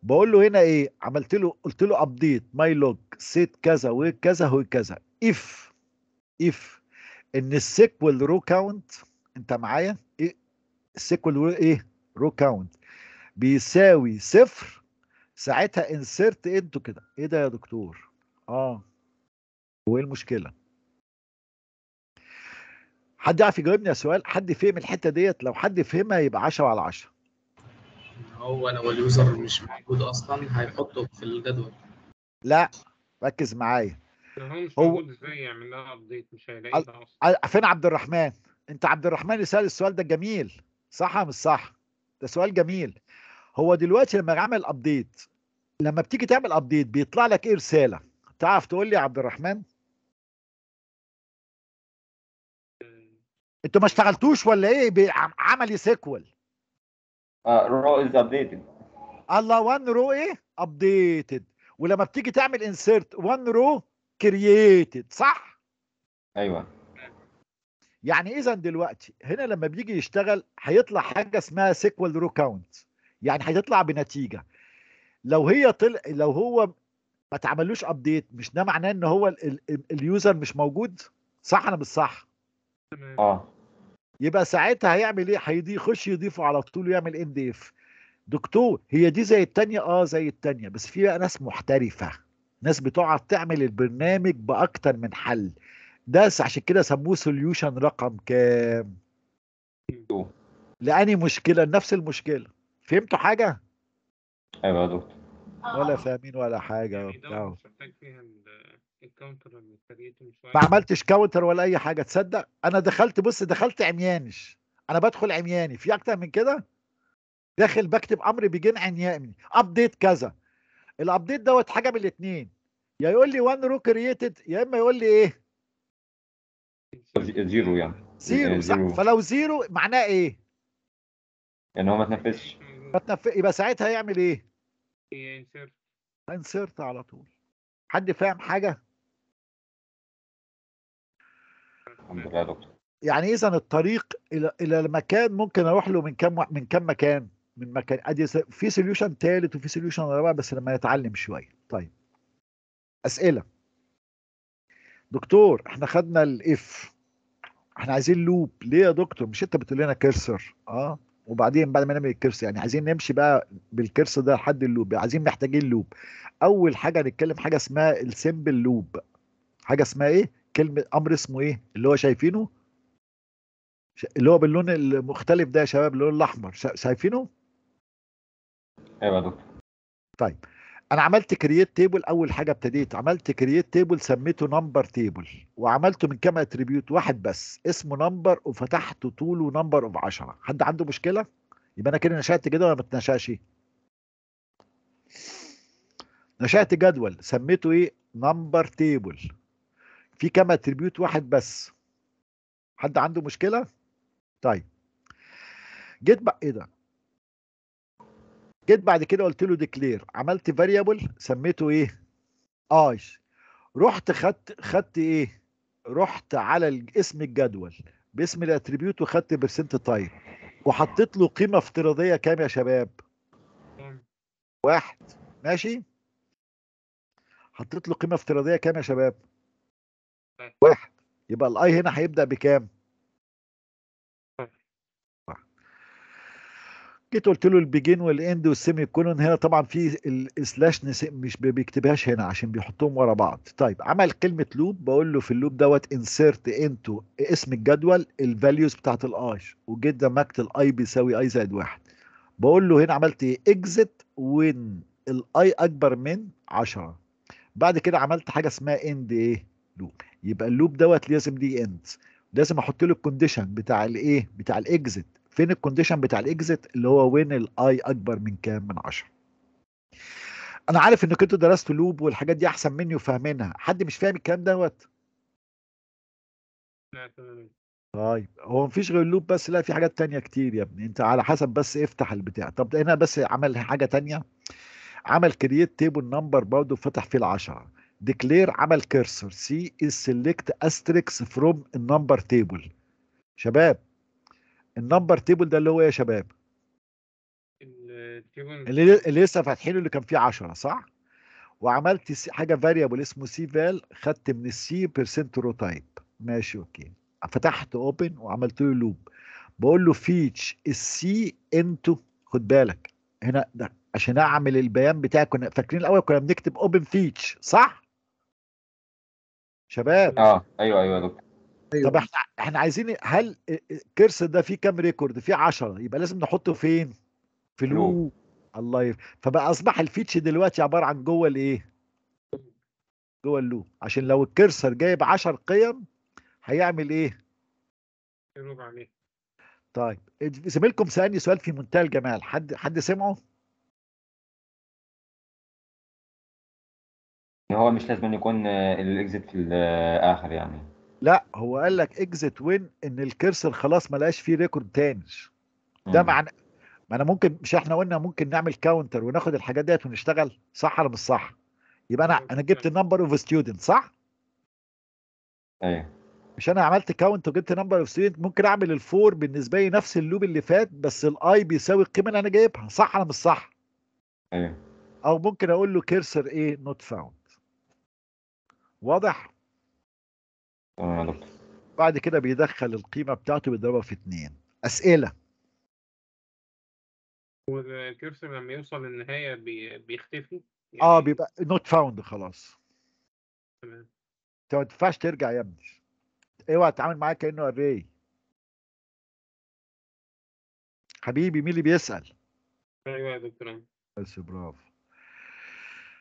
بقول له هنا ايه عملت له قلت له ابديت ماي لوج سيت كذا وكذا وكذا اف اف ان السيكوال رو كاونت انت معايا ايه السيكوال رو ايه رو كاونت بيساوي صفر ساعتها انسرت انتو كده ايه ده يا دكتور اه وايه المشكله حد يعرف يجاوبني على سؤال حد فهم الحته ديت لو حد فهمها يبقى 10 على 10 هو لو اليوزر مش موجود اصلا هيحطه في الجدول لا ركز معايا مش هو ازاي يعمل لها ابديت مش هيلاقي فين عبد الرحمن؟ انت عبد الرحمن اللي سال السؤال ده جميل صح مش صح؟ ده سؤال جميل هو دلوقتي لما عمل ابديت لما بتيجي تعمل ابديت بيطلع لك ايه رساله؟ تعرف تقول لي يا عبد الرحمن؟ انتوا ما اشتغلتوش ولا ايه عملي إيه سيكوال آه، رو از ابديتد الله وان رو ايه ابديتد ولما بتيجي تعمل انسيرت وان رو كرييتد صح ايوه يعني اذا دلوقتي هنا لما بيجي يشتغل هيطلع حاجه اسمها سيكوال رو كاونت يعني هتطلع بنتيجه لو هي طلع لو هو ما اتعملوش ابديت مش ده معناه ان هو ال ال ال اليوزر مش موجود صح انا مش صح اه يبقى ساعتها هيعمل ايه هيدي يخش يضيفه على طول ويعمل ان دي اف دكتور هي دي زي التانية اه زي التانية بس في بقى ناس محترفة ناس بتقعد تعمل البرنامج باكتر من حل ده عشان كده سموه سوليوشن رقم كام لاني مشكله نفس المشكله فهمتوا حاجه ايوه يا دكتور ولا فاهمين ولا حاجه وبتاع يعني ما عملتش كاونتر ولا اي حاجه تصدق انا دخلت بص دخلت عميانش انا بدخل عمياني في اكتر من كده داخل بكتب امر بيجين عمياني ابديت كذا الابديت دوت حاجه من الاثنين يا يقول لي 1 رو كرييتد يا اما يقول لي ايه زيرو يعني زيرو يعني صح زيرو. فلو زيرو معناه ايه ان يعني هو ما تنفذش ما تنفذ يبقى ساعتها يعمل ايه انسرت إيه، انسرت على طول حد فاهم حاجه الحمد لله يا دكتور يعني اذا الطريق الى الى المكان ممكن اروح له من كم من كم مكان من مكان ادي في سوليوشن ثالث وفي سوليوشن رابع بس لما نتعلم شويه طيب اسئله دكتور احنا خدنا الاف احنا عايزين لوب ليه يا دكتور مش انت بتقول لنا كرسر اه وبعدين بعد ما نعمل الكرسر يعني عايزين نمشي بقى بالكرسر ده لحد اللوب عايزين محتاجين لوب اول حاجه هنتكلم حاجه اسمها السمبل لوب حاجه اسمها ايه كلمه امر اسمه ايه اللي هو شايفينه اللي هو باللون المختلف ده يا شباب اللون الاحمر شايفينه ايوه يا دكتور طيب انا عملت كرييت تيبل اول حاجه ابتديت عملت كرييت تيبل سميته نمبر تيبل وعملته من كام اتريبيوت واحد بس اسمه نمبر وفتحته طوله نمبر اوف 10 حد عنده مشكله يبقى انا كده نشات كده ولا ما اتنشاش نشات جدول سميته ايه نمبر تيبل في كام اتريبيوت واحد بس حد عنده مشكله طيب جيت بقى ايه ده جيت بعد كده قلت له ديكلير عملت فاريبل سميته ايه اي رحت خدت خدت ايه رحت على اسم الجدول باسم الاتريبيوت وخدت برسنت تايم وحطيت له قيمه افتراضيه كام يا شباب واحد ماشي حطيت له قيمه افتراضيه كام يا شباب واحد يبقى الاي هنا هيبدا بكام جيت قلت له البيجين والاند والسيمي كولون هنا طبعا في السلاش مش بيكتبهاش هنا عشان بيحطهم ورا بعض طيب عمل كلمه لوب بقول له في اللوب دوت انسيرت انتو اسم الجدول الفاليوز بتاعت الاي وجيت دمجت الاي بيساوي اي زائد واحد بقول له هنا عملت ايه اكزت وين الاي اكبر من 10 بعد كده عملت حاجه اسمها اند ايه لوب يبقى اللوب دوت لازم ليه اند لازم احط له الكونديشن بتاع الايه بتاع الاكزت فين الكونديشن بتاع الاكزيت اللي هو وين الاي اكبر من كام من 10 انا عارف انك انتوا درستوا لوب والحاجات دي احسن مني وفاهمينها حد مش فاهم الكلام دوت لا طيب هو مفيش غير اللوب بس لا في حاجات تانية كتير يا ابني انت على حسب بس افتح البتاع طب هنا بس عمل حاجة تانية عمل كرييت تيبل نمبر برضه فتح فيه العشرة ديكلير عمل كيرسر سي از سيلكت استريكس فروم النمبر تيبل شباب النمبر تيبل ده اللي هو يا شباب اللي, اللي لسه فاتحينه اللي كان فيه 10 صح وعملت حاجه فاريبل اسمه سي فال خدت من السي بيرسنت رو تايب ماشي اوكي فتحت اوبن وعملت له لوب بقول له فيتش السي انتو خد بالك هنا ده عشان اعمل البيان بتاعي كنا فاكرين الاول كنا بنكتب اوبن فيتش صح شباب اه ايوه ايوه يا دكتور أيوة. طب احنا احنا عايزين هل كرسي ده فيه كام ريكورد فيه 10 يبقى لازم نحطه فين في أيوه. لو الله يف... فبقى اصبح الفيتش دلوقتي عباره عن جوه الايه جوه اللو عشان لو الكرسر جايب 10 قيم هيعمل ايه ينوب عليه طيب زميلكم سالني سؤال في منتهى الجمال حد حد سمعه هو مش لازم يكون الاكزيت في الاخر يعني لا هو قال لك اكزيت وين ان الكرسر خلاص ما لقاش فيه ريكورد تاني ده معنى ما انا ممكن مش احنا قلنا ممكن نعمل كاونتر وناخد الحاجات ديت ونشتغل صح ولا مش صح؟ يبقى انا أيوة، انا جبت نمبر اوف ستودنت صح؟ ايوه مش انا عملت كاونت وجبت نمبر اوف ستودنت ممكن اعمل الفور بالنسبه لي نفس اللوب اللي فات بس الاي بيساوي القيمه اللي انا جايبها صح ولا مش صح؟ ايوه او ممكن اقول له كيرسر ايه نوت فاوند واضح؟ بعد كده بيدخل القيمه بتاعته بيضربها في اثنين اسئله والكرسي لما يوصل للنهايه بي... بيختفي يعني... اه بيبقى نوت فاوند خلاص تمام انت ما ينفعش ترجع يا ابني اوعى تتعامل معاه كانه اري حبيبي مين اللي بيسال ايوه يا دكتور بس برافو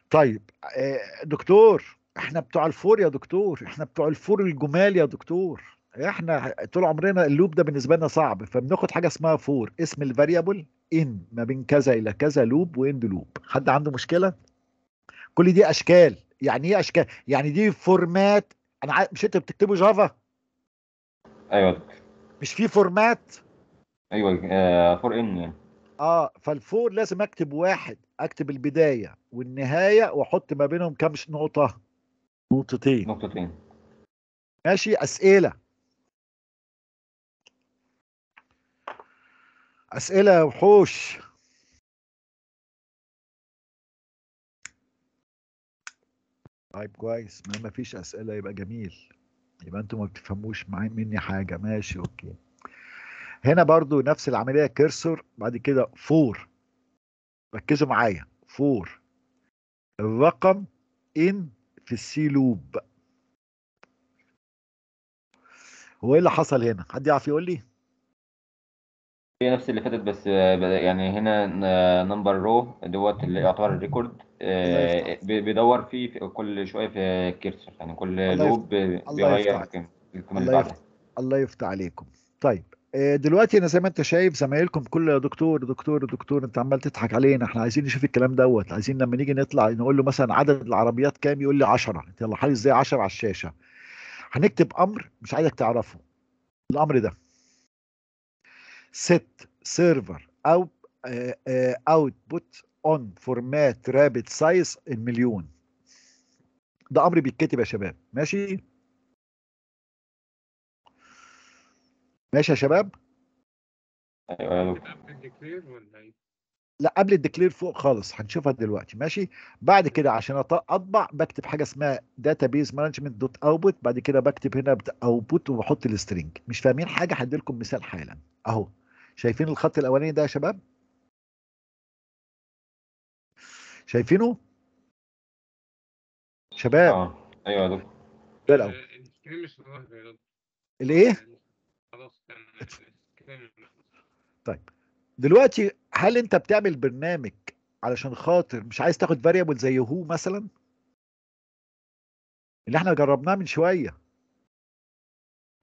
طيب آه، دكتور احنا بتوع الفور يا دكتور احنا بتوع الفور الجمال يا دكتور احنا طول عمرنا اللوب ده بالنسبه لنا صعب فبناخد حاجه اسمها فور اسم الفاريبل ان ما بين كذا الى كذا لوب واند لوب حد عنده مشكله كل دي اشكال يعني ايه اشكال يعني دي فورمات انا مش انت بتكتبه جافا ايوه مش في فورمات ايوه آه، فور ان يعني اه فالفور لازم اكتب واحد اكتب البدايه والنهايه واحط ما بينهم كام نقطه نقطتين نقطتين ماشي اسئله اسئله يا وحوش طيب كويس ما مفيش فيش اسئله يبقى جميل يبقى انتم ما بتفهموش معايا مني حاجه ماشي اوكي هنا برضو نفس العمليه كيرسور بعد كده فور ركزوا معايا فور الرقم ان في السي لوب هو ايه اللي حصل هنا حد يعرف يقول لي هي نفس اللي فاتت بس يعني هنا نمبر آه، رو دوت اللي يعتبر الريكورد آه، بيدور فيه في كل شويه في كيرسر يعني كل لوب بيغير القيمه الله يفتح عليكم طيب آه، دلوقتي انا زي ما انت شايف زمايلكم كل يا دكتور دكتور دكتور انت عمال تضحك علينا احنا عايزين نشوف الكلام دوت عايزين لما نيجي نطلع نقول له مثلا عدد العربيات كام يقول لي 10 انت يلا حالي ازاي 10 على الشاشه هنكتب امر مش عايزك تعرفه الامر ده set سيرفر او اوتبوت اون فورمات رابت سايز المليون ده امر بيتكتب يا شباب ماشي ماشي يا شباب ايوه إيه؟ لا قبل الديكلير فوق خالص هنشوفها دلوقتي ماشي بعد كده عشان اطبع بكتب حاجه اسمها داتابيز مانجمنت دوت اوتبوت بعد كده بكتب هنا اوتبوت وبحط السترنج مش فاهمين حاجه هدي لكم مثال حالا اهو شايفين الخط الاولاني ده يا شباب شايفينه شباب اه ايوه ده الاول إيه؟ الايه خلاص طيب دلوقتي هل انت بتعمل برنامج علشان خاطر مش عايز تاخد فاريبل زي هو مثلا اللي احنا جربناه من شويه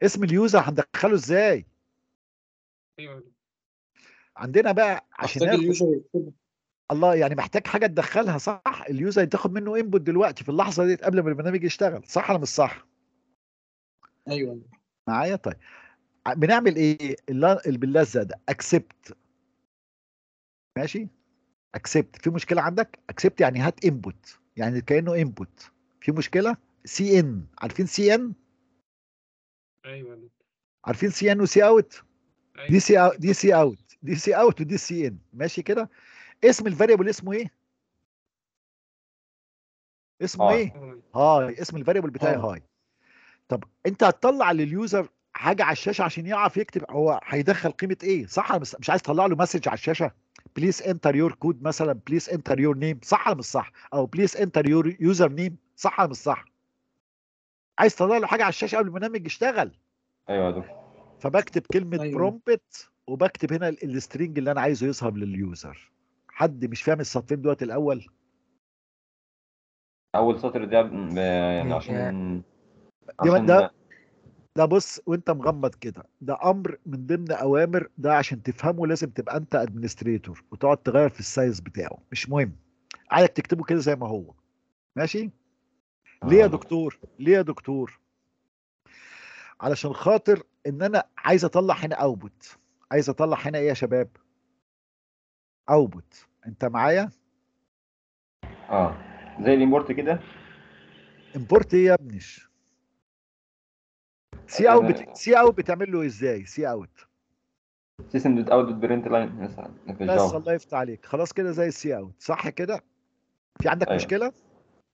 اسم اليوزر هندخله ازاي أيوة. عندنا بقى عشان الله يعني محتاج حاجه تدخلها صح اليوزر تاخد منه انبوت دلوقتي في اللحظه دي قبل ما البرنامج يشتغل صح ولا مش صح ايوه معايا طيب بنعمل ايه باللذه ده اكسبت ماشي اكسبت في مشكله عندك اكسبت يعني هات انبوت يعني كانه انبوت في مشكله سي ان عارفين سي ان ايوه عارفين سي ان وسي اوت أيوة. دي سي دي سي اوت دي سي اوت ودي سي ان ماشي كده اسم الفاريبل اسمه ايه اسمه آه. ايه هاي اسم الفاريبل بتاعي آه. هاي طب انت هتطلع لليوزر حاجه على الشاشه عشان يعرف يكتب هو هيدخل قيمه ايه صح مش عايز تطلع له مسج على الشاشه بليز انتر يور كود مثلا بليز انتر يور نيم صح ولا مش صح او بليز انتر يور يوزر نيم صح ولا مش صح عايز تطلع له حاجه على الشاشه قبل البرنامج يشتغل ايوه يا دكتور فبكتب كلمه أيوة. طيب. برومبت وبكتب هنا السترينج اللي انا عايزه يظهر لليوزر حد مش فاهم السطرين دلوقتي الاول اول سطر ده يعني طيب. عشان ده ده بص وانت مغمض كده ده امر من ضمن اوامر ده عشان تفهمه لازم تبقى انت ادمنستريتور وتقعد تغير في السايز بتاعه مش مهم عايزك تكتبه كده زي ما هو ماشي ليه يا آه. دكتور ليه يا دكتور علشان خاطر ان انا عايز اطلع هنا اوبوت عايز اطلع هنا ايه يا شباب اوبوت انت معايا اه زي الامبورت كده امبورت ايه يا ابنش سي اوت بت... سي اوت بتعمل له ازاي سي اوت سيستم دوت اوت دوت برنت لاين بس الله يفتح عليك خلاص كده زي السي اوت صح كده في عندك أيوة. مشكله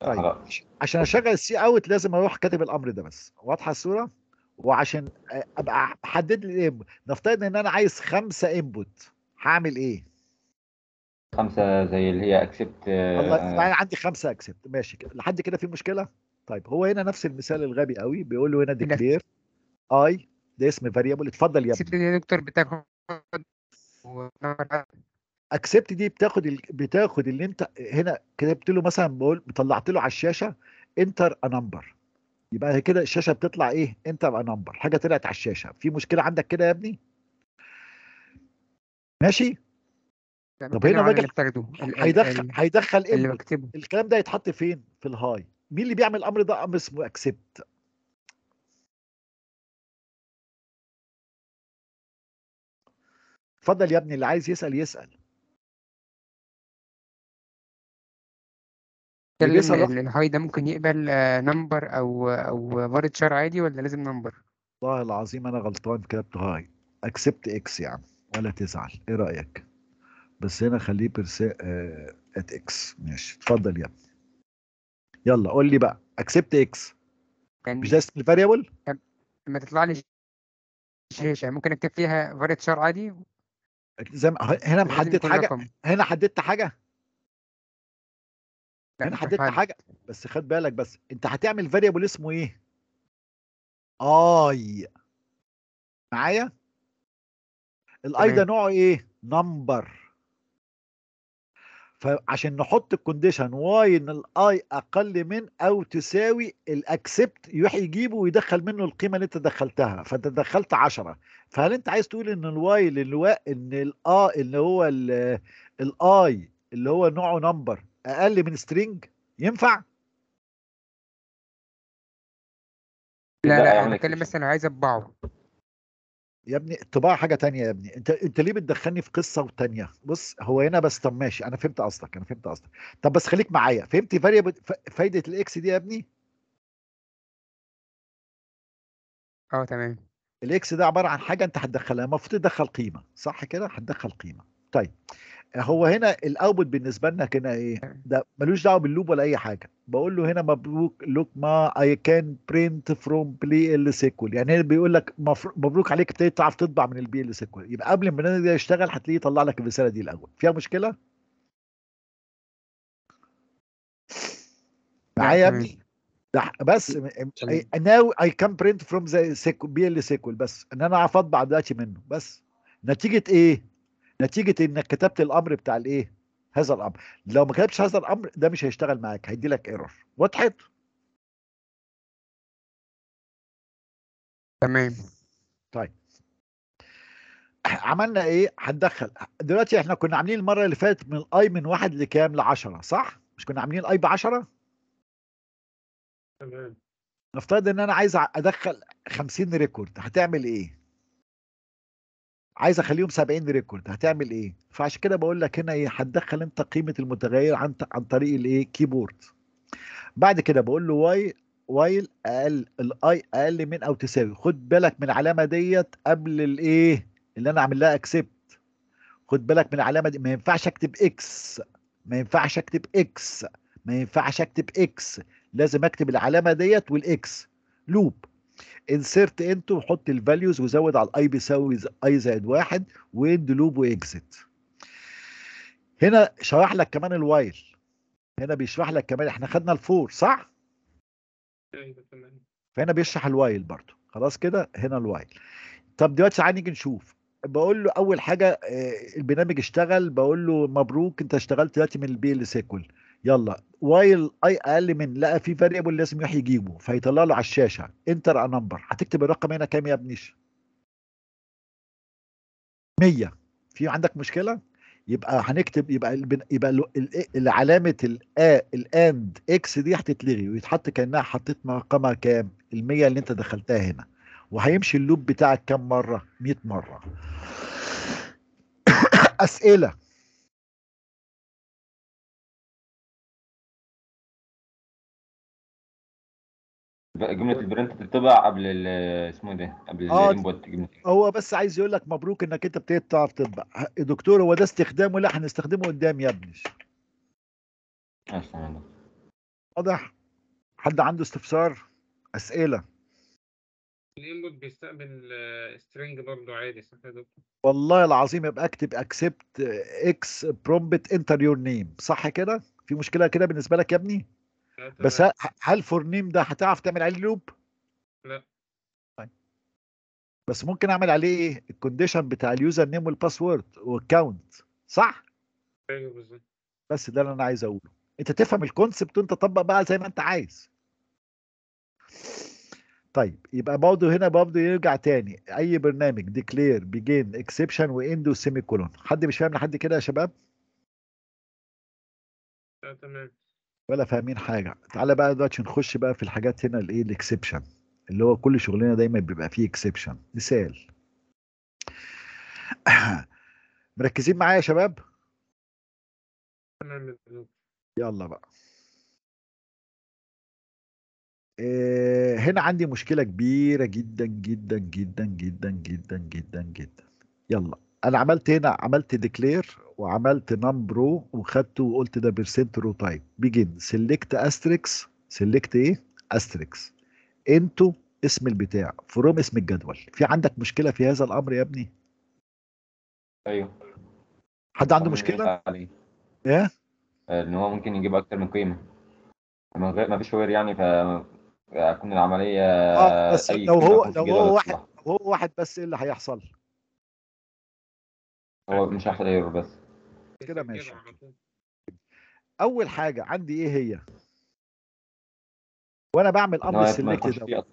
آه، طيب عشان اشغل السي اوت لازم اروح كاتب الامر ده بس واضحه الصوره وعشان ابقى احدد لي نفترض ان انا عايز خمسه انبوت هعمل ايه خمسه زي اللي هي اكسبت والله آه. عندي خمسه اكسبت ماشي لحد كده في مشكله طيب هو هنا نفس المثال الغبي قوي بيقول له هنا ديكلير اي ده اسم فاريبل اتفضل يا ابني يا دكتور بتاخد اكسبت دي بتاخد ال... بتاخد اللي انت هنا كتبت له مثلا بقول طلعت له على الشاشه انتر ا نمبر يبقى كده الشاشه بتطلع ايه انتر ا نمبر حاجه طلعت على الشاشه في مشكله عندك كده يا ابني ماشي يعني طب هنا الراجل هيدخل هيدخل اللي بكتبه الكلام ده يتحط فين في الهاي مين اللي بيعمل الامر ده امر اسمه اكسبت اتفضل يا ابني اللي عايز يسال يسال بيسأل الهاي ده ممكن يقبل آه، نمبر او او فارد شار عادي ولا لازم نمبر والله العظيم انا غلطان كتبت هاي اكسبت اكس يا عم ولا تزعل ايه رايك بس هنا خليه برسي ات اكس ماشي اتفضل يا ابني يلا قول لي بقى اكسبت اكس مش ده الفاريبل لما تطلع لي شاشه ممكن اكتب فيها فاريت شار عادي زي ما هنا محدد حاجه رقم. هنا حددت حاجه هنا حددت حاجه بس خد بالك بس انت هتعمل فاريبل اسمه ايه اي معايا الاي ده نوعه ايه نمبر فعشان نحط الكونديشن واي ان الاي اقل من او تساوي الاكسبت يروح يجيبه ويدخل منه القيمه اللي انت دخلتها فانت دخلت 10 فهل انت عايز تقول ان الواي اللي ان الا اللي هو الاي اللي هو نوعه نمبر اقل من سترينج ينفع؟ لا لا, انا بتكلم بس انا عايز اطبعه يا ابني الطباعه حاجه تانية يا ابني انت انت ليه بتدخلني في قصه وتانية بص هو هنا بس طب ماشي انا فهمت قصدك انا فهمت قصدك طب بس خليك معايا فهمت فايده الاكس دي يا ابني اه تمام الاكس ده عباره عن حاجه انت هتدخلها المفروض تدخل قيمه صح كده هتدخل قيمه طيب هو هنا الاوتبوت بالنسبه لنا هنا ايه ده ملوش دعوه باللوب ولا اي حاجه بقول له هنا مبروك لوك ما اي كان برنت فروم بلاي ال سيكول يعني هنا بيقول لك مبروك عليك ابتديت تعرف تطبع من البي ال سيكول يبقى قبل ما ده يشتغل هتلاقيه يطلع لك الرساله دي الاول فيها مشكله معايا يا ابني ده بس ناو اي كان برنت فروم ذا بي ال سيكول بس ان انا اعرف اطبع دلوقتي منه بس نتيجه ايه نتيجه انك كتبت الامر بتاع الايه هذا الامر لو ما كتبتش هذا الامر ده مش هيشتغل معاك هيدي لك ايرور وضحت تمام طيب عملنا ايه هندخل دلوقتي احنا كنا عاملين المره اللي فاتت من الاي من واحد لكام ل 10 صح مش كنا عاملين الاي ب 10 تمام نفترض ان انا عايز ادخل 50 ريكورد هتعمل ايه عايز اخليهم 70 ريكورد هتعمل ايه فعشان كده بقول لك هنا ايه هتدخل انت قيمه المتغير عن عن طريق الايه كيبورد بعد كده بقول له واي وايل اقل الاي اقل من او تساوي خد بالك من العلامه ديت قبل الايه اللي انا عامل لها اكسبت خد بالك من العلامه دي ما ينفعش اكتب اكس ما ينفعش اكتب اكس ما ينفعش اكتب اكس لازم اكتب العلامه ديت والاكس لوب انسرت انتو وحط الفاليوز وزود على الاي بيساوي اي زائد واحد واند لوب واكزت هنا شرح لك كمان الوايل هنا بيشرح لك كمان احنا خدنا الفور صح؟ ايوه تمام فهنا بيشرح الوايل برضو خلاص كده هنا الوايل طب دلوقتي تعالى نيجي نشوف بقول له اول حاجه آه، البرنامج اشتغل بقول له مبروك انت اشتغلت دلوقتي من البي ال سيكول يلا وايل اي اقل من لقى في فاريبل لازم يروح يجيبه فيطلع له على الشاشه انتر ا نمبر هتكتب الرقم هنا كام يا ابنيش 100 في عندك مشكله يبقى هنكتب يبقى يبقى العلامه الا الاند اكس دي هتتلغي ويتحط كانها حطيت رقمها كام ال100 اللي انت دخلتها هنا وهيمشي اللوب بتاعك كام مره 100 مره اسئله جمله البرنت بتطبع قبل اسمه إيه ده قبل آه الانبوت هو بس عايز يقول لك مبروك انك انت ابتديت تعرف تطبع دكتور هو ده استخدامه لا هنستخدمه قدام يا ابني واضح حد عنده استفسار اسئله الانبوت بيستقبل سترينج آه، برضه عادي صح يا دكتور والله العظيم يبقى اكتب اكسبت اكس برومبت انتر يور نيم صح كده في مشكله كده بالنسبه لك يا ابني بس هل فور نيم ده هتعرف تعمل عليه لوب؟ لا طيب بس ممكن اعمل عليه ايه؟ الكونديشن بتاع اليوزر نيم والباسورد والكاونت صح؟ ايوه بالظبط بس ده اللي انا عايز اقوله انت تفهم الكونسبت وانت طبق بقى زي ما انت عايز طيب يبقى برضه هنا برضه يرجع تاني اي برنامج ديكلير بيجين اكسبشن واند وسيمي كولون حد مش فاهم لحد كده يا شباب؟ تمام ولا فاهمين حاجه تعالى بقى دلوقتي نخش بقى في الحاجات هنا الايه الاكسبشن اللي هو كل شغلنا دايما بيبقى فيه اكسبشن مثال مركزين معايا يا شباب يلا بقى آه، هنا عندي مشكله كبيره جدا جدا جدا جدا جدا جدا جدا يلا انا عملت هنا عملت ديكلير وعملت نمبرو برو وخدته وقلت ده بيرسنت رو تايب بيجن سيلكت استريكس سيلكت ايه استريكس انتو اسم البتاع فروم اسم الجدول في عندك مشكله في هذا الامر يا ابني ايوه حد عنده مشكله عليه. ايه ان هو ممكن يجيب اكتر من قيمه ما غير ما فيش وير يعني هتكون العمليه اه بس لو هو لو هو واحد لو هو واحد بس ايه اللي هيحصل هو مش ايرور بس كده ماشي اول حاجه عندي ايه هي وانا بعمل امر سيلكت ده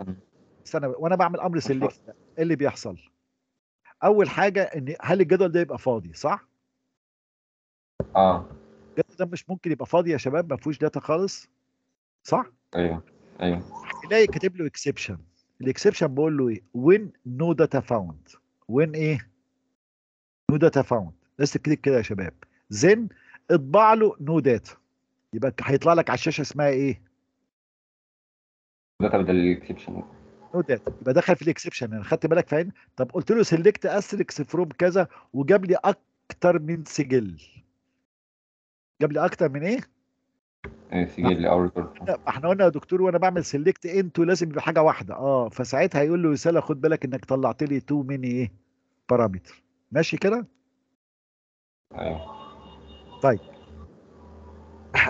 استنى وانا بعمل امر سيلكت ايه اللي بيحصل اول حاجه ان هل الجدول ده يبقى فاضي صح اه الجدول ده مش ممكن يبقى فاضي يا شباب ما فيهوش داتا خالص صح ايوه ايوه هتلاقي كاتب له اكسبشن الاكسبشن بقول له ايه وين نو داتا فاوند وين ايه نو داتا فاوند بس كليك كده يا شباب زين اطبع له نو داتا يبقى هيطلع لك على الشاشه اسمها ايه؟ داتا بدل الاكسبشن نو داتا يبقى دخل في الاكسبشن انا يعني خدت بالك فين؟ طب قلت له سيلكت اسركس فروم كذا وجاب لي اكتر من سجل جاب لي اكتر من ايه؟ آه، سجل او احنا قلنا يا دكتور وانا بعمل سيلكت انتو لازم يبقى حاجه واحده اه فساعتها هيقول له رساله خد بالك انك طلعت لي تو ميني ايه؟ بارامتر ماشي كده؟ اه طيب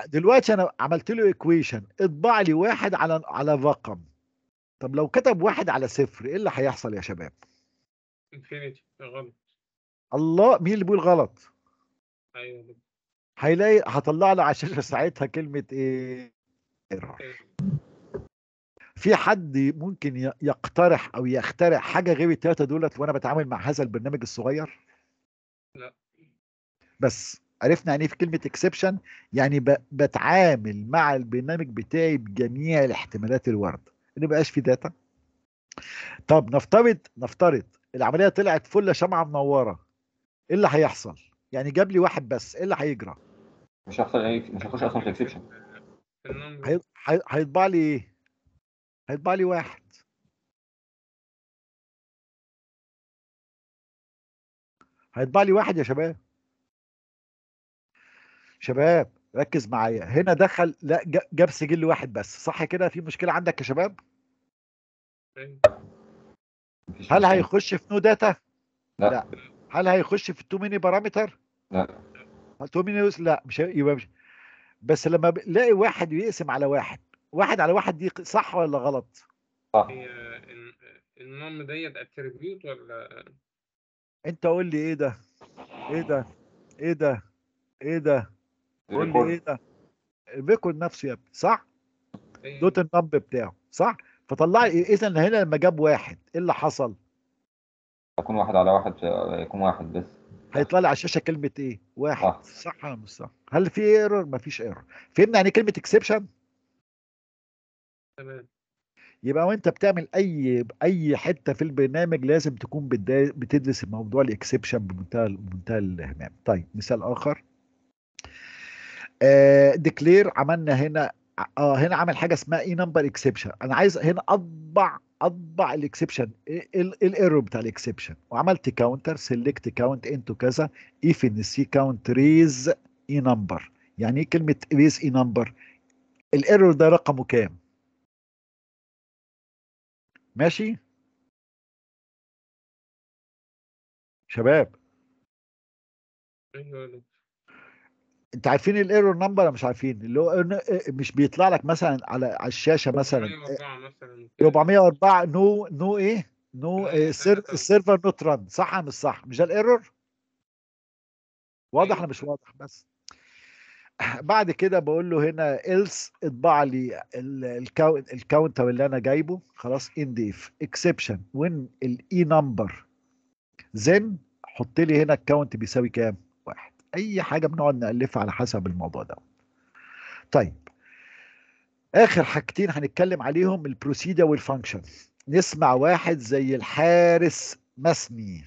دلوقتي انا عملت له ايكويشن اطبع لي واحد على على رقم طب لو كتب واحد على صفر ايه اللي هيحصل يا شباب؟ انفينيتي غلط الله مين اللي بيقول غلط؟ ايوه هيلاقي هطلع له على الشاشه ساعتها كلمه ايه؟ في حد ممكن يقترح او يخترع حاجه غير الثلاثه دولت وانا بتعامل مع هذا البرنامج الصغير لا بس عرفنا يعني ايه في كلمه اكسبشن يعني بتعامل مع البرنامج بتاعي بجميع الاحتمالات الوارده ما بقاش في داتا طب نفترض نفترض العمليه طلعت فله شمعه منوره ايه اللي هيحصل يعني جاب لي واحد بس ايه اللي هيجرى مش هيحصل اي مش هيخش اصلا في اكسبشن هيطبع لي ايه هيطبع لي واحد هيطبع لي واحد يا شباب شباب ركز معايا هنا دخل لا جاب سجل واحد بس صح كده في مشكله عندك يا شباب هل هيخش في نو داتا لا, لا. هل هيخش في تو ميني بارامتر لا تو ميني لا مش يبقى مش بس لما بلاقي واحد بيقسم على واحد واحد على واحد دي صح ولا غلط؟ صح النوم ديت اتريبيوت ولا انت قول لي ايه ده؟ ايه ده؟ ايه ده؟ ايه ده؟ قول لي ايه ده؟ بيكون نفسه يا ابني صح؟ إيه؟ دوت النمب بتاعه صح؟ فطلع إيه، اذا هنا لما جاب واحد ايه اللي حصل؟ هيكون واحد على واحد هيكون واحد بس هيطلع لي على الشاشه كلمه ايه؟ واحد صح ولا مش صح؟ هل في ايرور؟ مفيش ايرور فهمنا يعني كلمه اكسبشن؟ تمام يبقى وانت بتعمل اي اي حته في البرنامج لازم تكون بتدرس الموضوع الاكسبشن بمنتهى بمنتهى الاهمام طيب مثال اخر آه ديكلير عملنا هنا اه هنا عمل حاجه اسمها اي نمبر اكسبشن انا عايز هنا اطبع اطبع الاكسبشن إيه، الايرور بتاع الاكسبشن وعملت كاونتر سيلكت كاونت انتو كذا اف ان سي كاونت ريز اي نمبر يعني ايه كلمه ريز اي نمبر الايرور ده رقمه كام ماشي شباب أيوة انت عارفين الايرور نمبر ولا مش عارفين اللي هو إيه، مش بيطلع لك مثلا على على الشاشه مثلا 404 مثلا 404 نو نو ايه نو السيرفر نوت ران صح مش صح مش ده الايرور واضح أيوة. ولا مش واضح بس بعد كده بقول له هنا إلس اطبع لي الكاونتر اللي انا جايبه خلاص انديف اكسبشن وين الاي نمبر زين حط لي هنا الكاونت بيساوي كام؟ واحد اي حاجه بنقعد نالفها على حسب الموضوع ده. طيب اخر حاجتين هنتكلم عليهم البروسيدر والفانكشن نسمع واحد زي الحارس مسني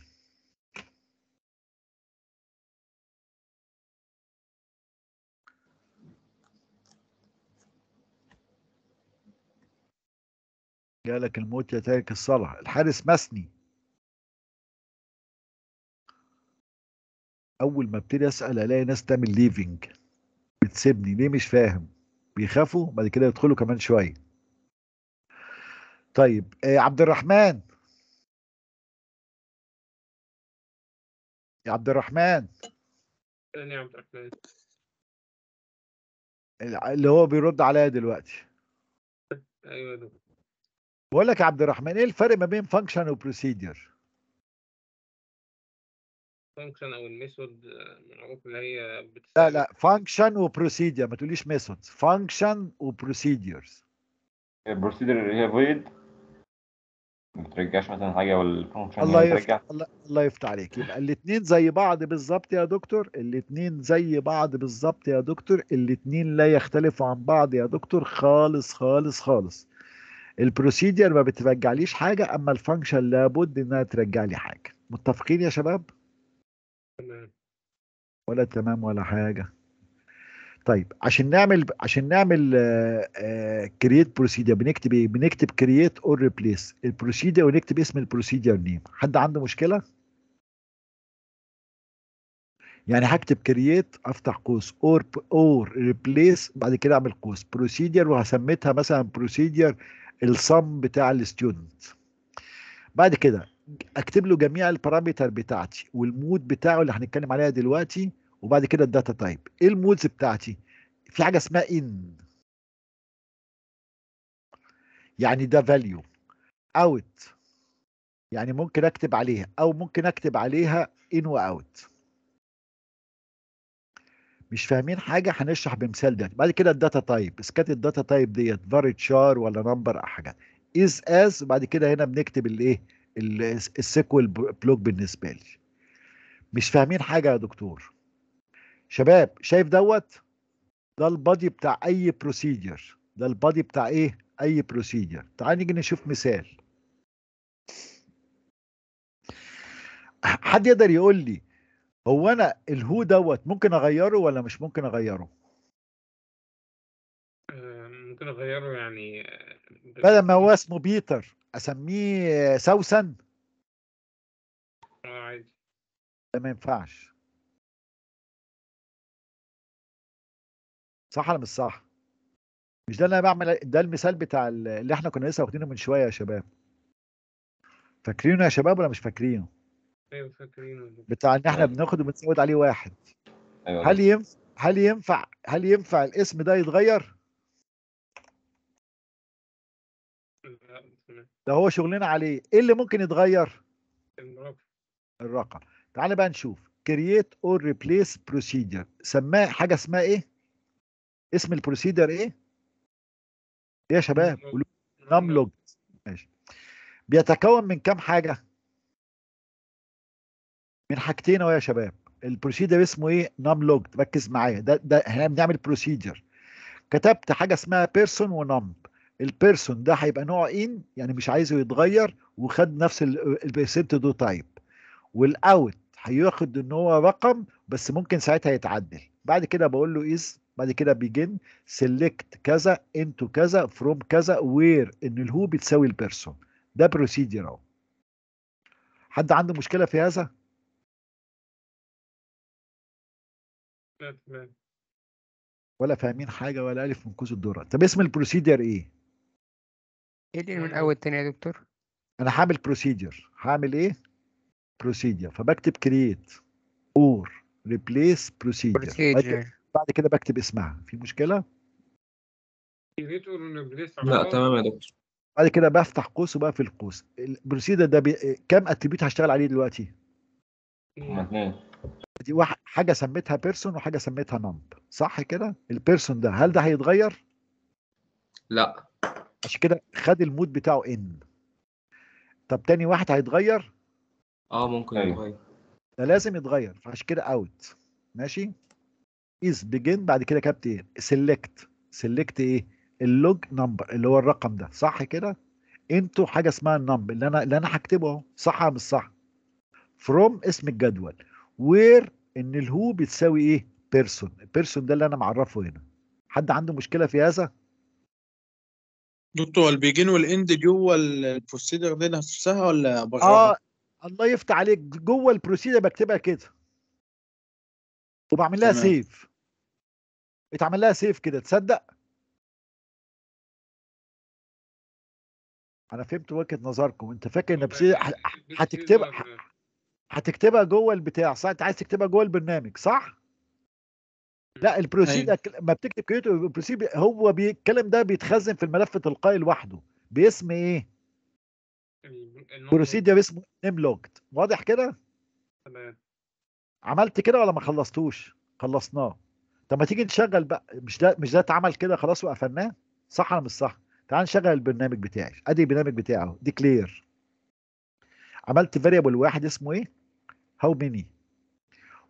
جالك الموت يا تارك الصلاة الحارس مسني أول ما ابتدي أسأل ألاقي ناس تعمل ليفينج بتسيبني ليه مش فاهم بيخافوا بعد كده يدخلوا كمان شوية طيب إيه عبد الرحمن يا عبد الرحمن يا عبد الرحمن اللي هو بيرد عليا دلوقتي ايوه ده بقول لك يا عبد الرحمن ايه الفرق ما بين فانكشن وبروسيدير فانكشن او الميثود آه، معروف اللي هي لا لا فانكشن وبروسيدير ما تقوليش ميثود فانكشن وبروسيديرز البروسيدير هي فويد ما بترجعش مثلا حاجه والفانكشن الله يعني يفتح الله يفتح عليك يبقى الاثنين زي بعض بالظبط يا دكتور الاثنين زي بعض بالظبط يا دكتور الاثنين لا يختلفوا عن بعض يا دكتور خالص خالص خالص البروسيدير ما بترجعليش حاجه اما الفانكشن لابد انها ترجع لي حاجه متفقين يا شباب تمام ولا تمام ولا حاجه طيب عشان نعمل عشان نعمل كرييت آه، بروسيدير آه، بنكتب ايه بنكتب كرييت اور ريبليس البروسيدير ونكتب اسم البروسيدير نيم حد عنده مشكله يعني هكتب كرييت افتح قوس اور اور ريبليس بعد كده اعمل قوس بروسيدير وهسميتها مثلا بروسيدير الصم بتاع الستودنت بعد كده اكتب له جميع البارامتر بتاعتي والمود بتاعه اللي هنتكلم عليها دلوقتي وبعد كده الداتا تايب ايه المودز بتاعتي في حاجه اسمها ان يعني ده فاليو اوت يعني ممكن اكتب عليها او ممكن اكتب عليها ان واوت مش فاهمين حاجه هنشرح بمثال ده بعد كده الداتا تايب اسكات الداتا تايب ديت شار ولا نمبر او حاجه از از وبعد كده هنا بنكتب الايه السيكوال بلوك بالنسبه لي مش فاهمين حاجه يا دكتور شباب شايف دوت ده البادي بتاع اي بروسيجر ده البادي بتاع ايه اي بروسيجر تعال نيجي نشوف مثال حد يقدر يقول لي هو انا الهو دوت ممكن اغيره ولا مش ممكن اغيره آه، ممكن اغيره يعني آه، بدل ما هو يعني اسمه بيتر اسميه سوسن آه، عادي ده ما ينفعش صح ولا مش صح مش ده اللي انا بعمل ده المثال بتاع اللي احنا كنا لسه واخدينه من شويه يا شباب فاكرينه يا شباب ولا مش فاكرينه ايوه فاكرينه بتاع ان احنا آه. بناخد وبنزود عليه واحد أيوة. هل ينفع هل ينفع هل ينفع الاسم ده يتغير؟ ده هو شغلنا عليه ايه اللي ممكن يتغير؟ الرقم الرقم تعال بقى نشوف كرييت اور ريبليس بروسيجر سماه حاجه اسمها ايه؟ اسم البروسيجر إيه؟, ايه؟ يا شباب نملوج ماشي بيتكون من كام حاجه؟ من حاجتين اهو يا شباب البروسيدر اسمه ايه نام لوج ركز معايا ده ده احنا بنعمل بروسيدر كتبت حاجه اسمها بيرسون ونام البيرسون ده هيبقى نوع ان يعني مش عايزه يتغير وخد نفس البيرسنت دو تايب والاوت هياخد ان هو رقم بس ممكن ساعتها يتعدل بعد كده بقول له از بعد كده بيجن سيلكت كذا انتو كذا فروم كذا وير ان الهو بتساوي البيرسون ده بروسيدر اهو حد عنده مشكله في هذا ولا فاهمين حاجه ولا الف من كوز الدره طب اسم البروسيدر ايه ايه اللي من آه. اول تاني يا دكتور انا هعمل بروسيدر هعمل ايه بروسيدر فبكتب كرييت اور ريبليس بروسيدر بعد كده بكتب اسمها في مشكله لا تمام يا دكتور بعد كده بفتح قوس وبقفل القوس البروسيدر ده بي... كم اتريبيوت هشتغل عليه دلوقتي؟ اثنين دي واحد حاجه سميتها بيرسون وحاجه سميتها نمب صح كده البيرسون ده هل ده هيتغير لا عشان كده خد المود بتاعه ان طب تاني واحد هيتغير اه ممكن أيوه. يتغير ده لازم يتغير فعشان كده اوت ماشي از بيجن بعد كده كابتن سيلكت سيلكت ايه اللوج نمبر اللي هو الرقم ده صح كده انتوا حاجه اسمها النمبر اللي انا اللي انا هكتبه اهو صح مش صح فروم اسم الجدول وير ان الهو بتساوي ايه بيرسون بيرسون ده اللي انا معرفه هنا حد عنده مشكله في هذا دكتور البيجين والاند جوه البروسيدر دي نفسها ولا بره اه الله يفتح عليك جوه البروسيدر بكتبها كده وبعمل لها سيف اتعمل لها سيف كده تصدق انا فهمت وجهه نظركم انت فاكر ان هتكتبها هتكتبها جوه البتاع صح انت عايز تكتبها جوه البرنامج صح لا البروسيد أيوة. ما بتكتب كريتو البروسيد هو الكلام ده بيتخزن في الملف التلقائي لوحده باسم ايه بروسيد باسم نيم لوجد واضح كده تمام عملت كده ولا ما خلصتوش خلصناه طب ما تيجي نشغل بقى مش ده مش ده اتعمل كده خلاص وقفلناه صح ولا مش صح تعال نشغل البرنامج بتاعي ادي البرنامج بتاعه ديكلير عملت فاريبل واحد اسمه ايه هاو ميني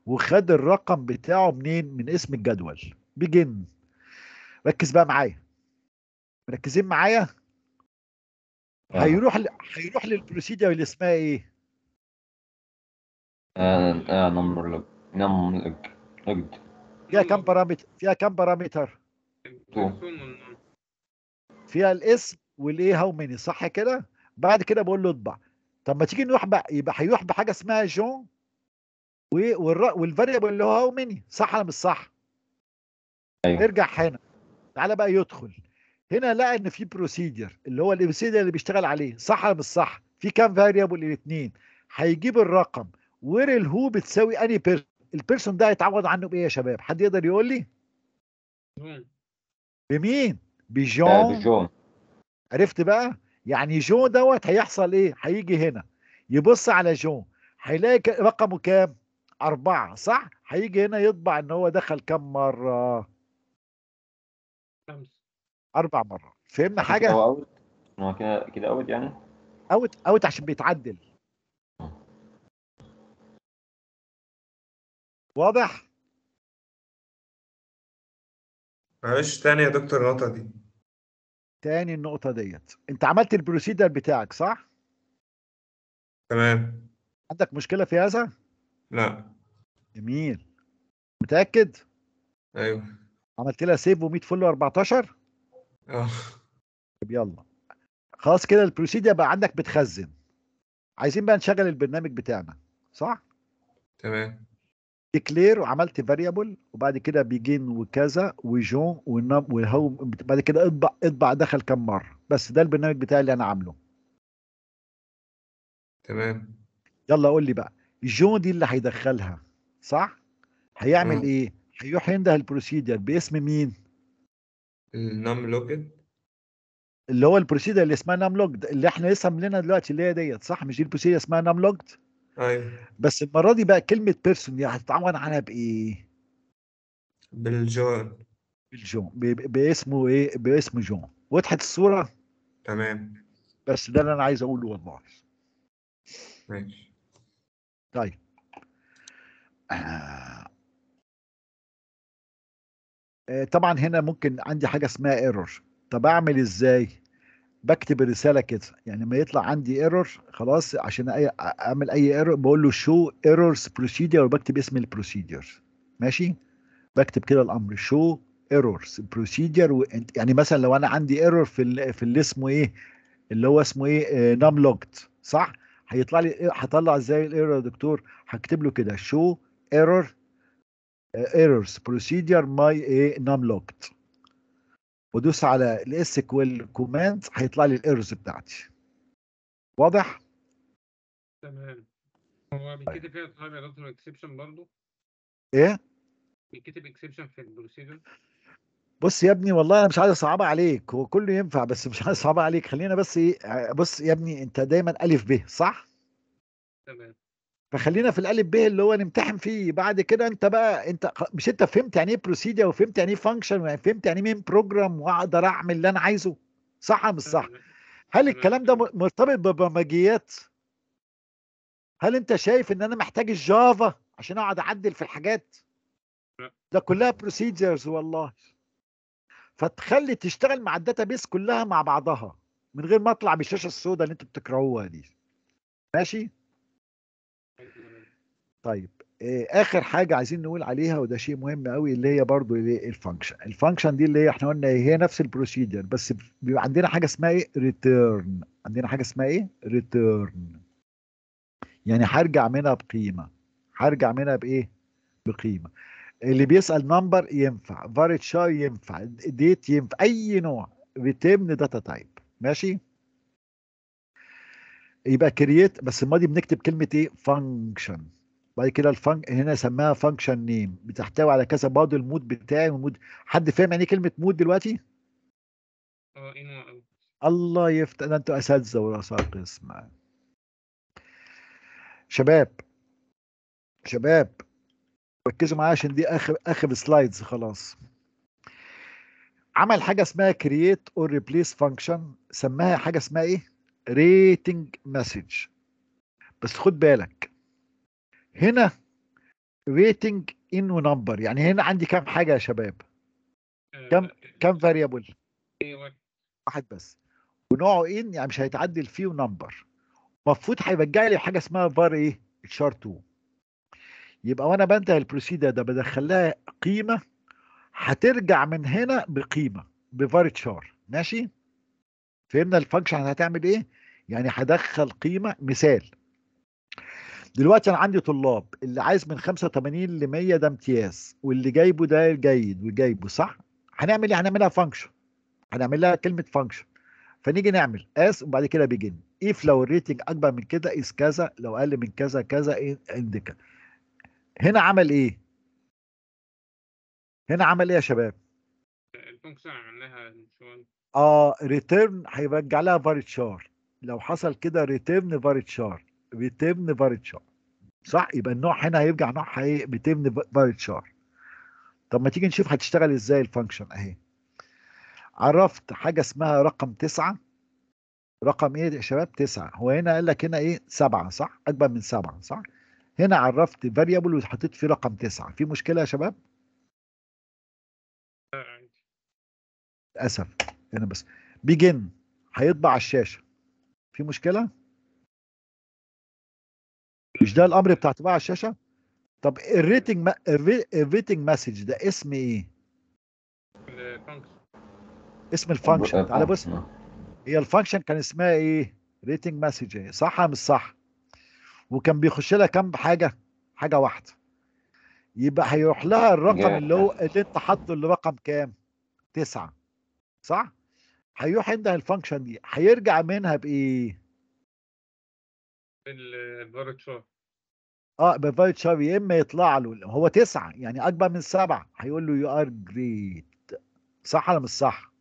وخد الرقم بتاعه منين من اسم الجدول بيجن ركز بقى معايا مركزين معايا آه. هيروح ل... هيروح للبروسيديا اللي اسمها ايه آه آه نمبر لوج نمبر لوج فيها كم بارامتر فيها كم بارامتر فيها الاسم والايه هاو ميني صح كده بعد كده بقول له اطبع طب ما تيجي نروح بقى يبقى هيروح بحاجه اسمها جون والفاريبل اللي هو هاو ميني صح ولا مش صح أيوة. نرجع هنا تعالى بقى يدخل هنا لقى ان في بروسيجر اللي هو البروسيجر اللي بيشتغل عليه صح ولا مش صح في كام فاريبل الاثنين هيجيب الرقم وير الهو بتساوي اني بيرسون البيرسون ده هيتعوض عنه بايه يا شباب حد يقدر يقول لي بمين آه، بجون بجون عرفت بقى يعني جون دوت هيحصل ايه هيجي هنا يبص على جون هيلاقي رقمه كام أربعة صح؟ هيجي هنا يطبع إن هو دخل كم مرة؟ خمس أربع مرات فهمنا حاجة؟ هو أوت هو كده كده أوت يعني؟ أوت أوت عشان بيتعدل واضح؟ معلش تاني يا دكتور النقطة دي تاني النقطة ديت أنت عملت البروسيدر بتاعك صح؟ تمام عندك مشكلة في هذا؟ لا جميل متاكد ايوه عملت لها سيف و100 فل و14 اه طب يلا خلاص كده البروسيديا بقى عندك بتخزن عايزين بقى نشغل البرنامج بتاعنا صح تمام ديكلير وعملت فاريبل وبعد كده بيجين وكذا وجون والنم وهو بعد كده اطبع اطبع دخل كم مره بس ده البرنامج بتاعي اللي انا عامله تمام يلا قول لي بقى جون دي اللي هيدخلها صح؟ هيعمل مم. ايه؟ هيروح ينده البروسيدر باسم مين؟ النم لوجد اللي هو البروسيدر اللي اسمها نام لوجد اللي احنا لسه عاملينها دلوقتي اللي هي ديت صح؟ مش دي البروسيدر اسمها نام لوجد؟ ايوه بس المره دي بقى كلمه بيرسون دي هتتعاون عنها بايه؟ بالجون بالجون باسمه ايه؟ باسم جون وضحت الصوره؟ تمام بس ده اللي انا عايز اقوله والله ماشي طيب آه،, آه. طبعا هنا ممكن عندي حاجه اسمها ايرور طب اعمل ازاي بكتب الرساله كده يعني لما يطلع عندي ايرور خلاص عشان أي اعمل اي ايرور بقول له شو ايرورز بروسيدور وبكتب اسم البروسيدور ماشي بكتب كده الامر شو ايرورز بروسيدور يعني مثلا لو انا عندي ايرور في في اللي اسمه ايه اللي هو اسمه ايه نام آه، لوجد صح هيطلع لي إيه، هطلع ازاي الايرور يا دكتور هكتب له كده شو ايرور ايرورز بروسيدير ماي اي نام لوكت وادوس على الاس كويل كوماند هيطلع لي الايرورز بتاعتي واضح تمام هو طيب. بيتكتب فيها طيب يا دكتور اكسبشن برضه ايه بيتكتب اكسبشن في البروسيدر بص يا ابني والله انا مش عايز اصعبها عليك هو كله ينفع بس مش عايز اصعبها عليك خلينا بس ايه آه، بص يا ابني انت دايما الف ب صح تمام فخلينا في الالف ب اللي هو نمتحن فيه بعد كده انت بقى انت مش انت فهمت يعني ايه بروسيديا وفهمت يعني ايه فانكشن وفهمت يعني ايه مين بروجرام واقدر اعمل اللي انا عايزه صح ام مش صح هل الكلام ده مرتبط ببرمجيات هل انت شايف ان انا محتاج الجافا عشان اقعد اعدل في الحاجات ده كلها بروسيدرز والله فتخلي تشتغل مع الداتا بيس كلها مع بعضها من غير ما اطلع بالشاشه السوداء اللي انت بتكرهوها دي ماشي طيب آه، اخر حاجه عايزين نقول عليها وده شيء مهم قوي اللي هي برضو الفانكشن الفانكشن دي اللي هي احنا قلنا هي نفس البروسيجر بس بيبقى عندنا حاجه اسمها ايه ريتيرن عندنا حاجه اسمها ايه ريتيرن يعني هرجع منها بقيمه هرجع منها بايه بقيمه اللي بيسال نمبر ينفع فارتشار ينفع ديت ينفع اي نوع بيتم داتا تايب ماشي يبقى كرييت بس الماضي بنكتب كلمه ايه فانكشن بعد كده الفانك هنا سماها فانكشن نيم بتحتوي على كذا بعض المود بتاعي ومود حد فاهم يعني ايه كلمه مود دلوقتي؟ اه، إيه الله يفتح ده انتوا اساتذه ورؤساء قسم شباب شباب ركزوا معايا عشان دي اخر اخر سلايدز خلاص عمل حاجه اسمها كرييت اور ريبليس فانكشن سماها حاجه اسمها ايه ريتنج مسج بس خد بالك هنا ريتنج ان ونمبر يعني هنا عندي كام حاجه يا شباب كم كم فاريبل ايوه واحد بس ونوعه ان إيه؟ يعني مش هيتعدل فيه ونمبر المفروض هيرجع لي حاجه اسمها فار ايه اتشار 2 يبقى وانا بنتهي البروسيدر ده بدخل لها قيمه هترجع من هنا بقيمه شار ماشي فهمنا الفانكشن هتعمل ايه يعني هدخل قيمه مثال دلوقتي انا عندي طلاب اللي عايز من 85 ل 100 ده امتياز واللي جايبه ده جيد وجايبه صح هنعمل ايه هنعملها فانكشن هنعمل لها كلمه فانكشن فنيجي نعمل اس وبعد كده بيجن اف لو الريتنج اكبر من كده اس كذا لو اقل من كذا كذا إيه هنا عمل ايه هنا عمل ايه يا شباب الفانكشن عملناها شويه اه ريتيرن هيرجع لها فاريتشار لو حصل كده ريتيرن فاريتشار ريتيرن فاريتشار صح يبقى النوع هنا هيرجع نوع حقيقي ريتيرن فاريتشار طب ما تيجي نشوف هتشتغل ازاي الفانكشن اهي عرفت حاجه اسمها رقم تسعة رقم ايه يا شباب تسعة هو هنا قال لك هنا ايه سبعة صح اكبر من سبعة صح هنا عرفت فاريبل وحطيت فيه رقم تسعة في مشكلة يا شباب؟ للأسف هنا بس بيجن هيطبع على الشاشة في مشكلة؟ مش ده الأمر بتاع طباعة الشاشة؟ طب الريتنج ما... الريتنج مسج ده اسم ايه؟ اسم الفانكشن تعالى بص أه. هي الفانكشن كان اسمها ايه؟ ريتنج مسج صح ام مش صح؟ وكان بيخش لها كام حاجه حاجه واحده يبقى هيروح لها الرقم اللي هو اللي انت حاطه الرقم كام تسعة صح هيروح عندها الفانكشن دي هيرجع منها بايه الفارتشار اه بالفارتشار يا اما يطلع له هو تسعة يعني اكبر من سبعة هيقول له يو ار جريت صح ولا مش صح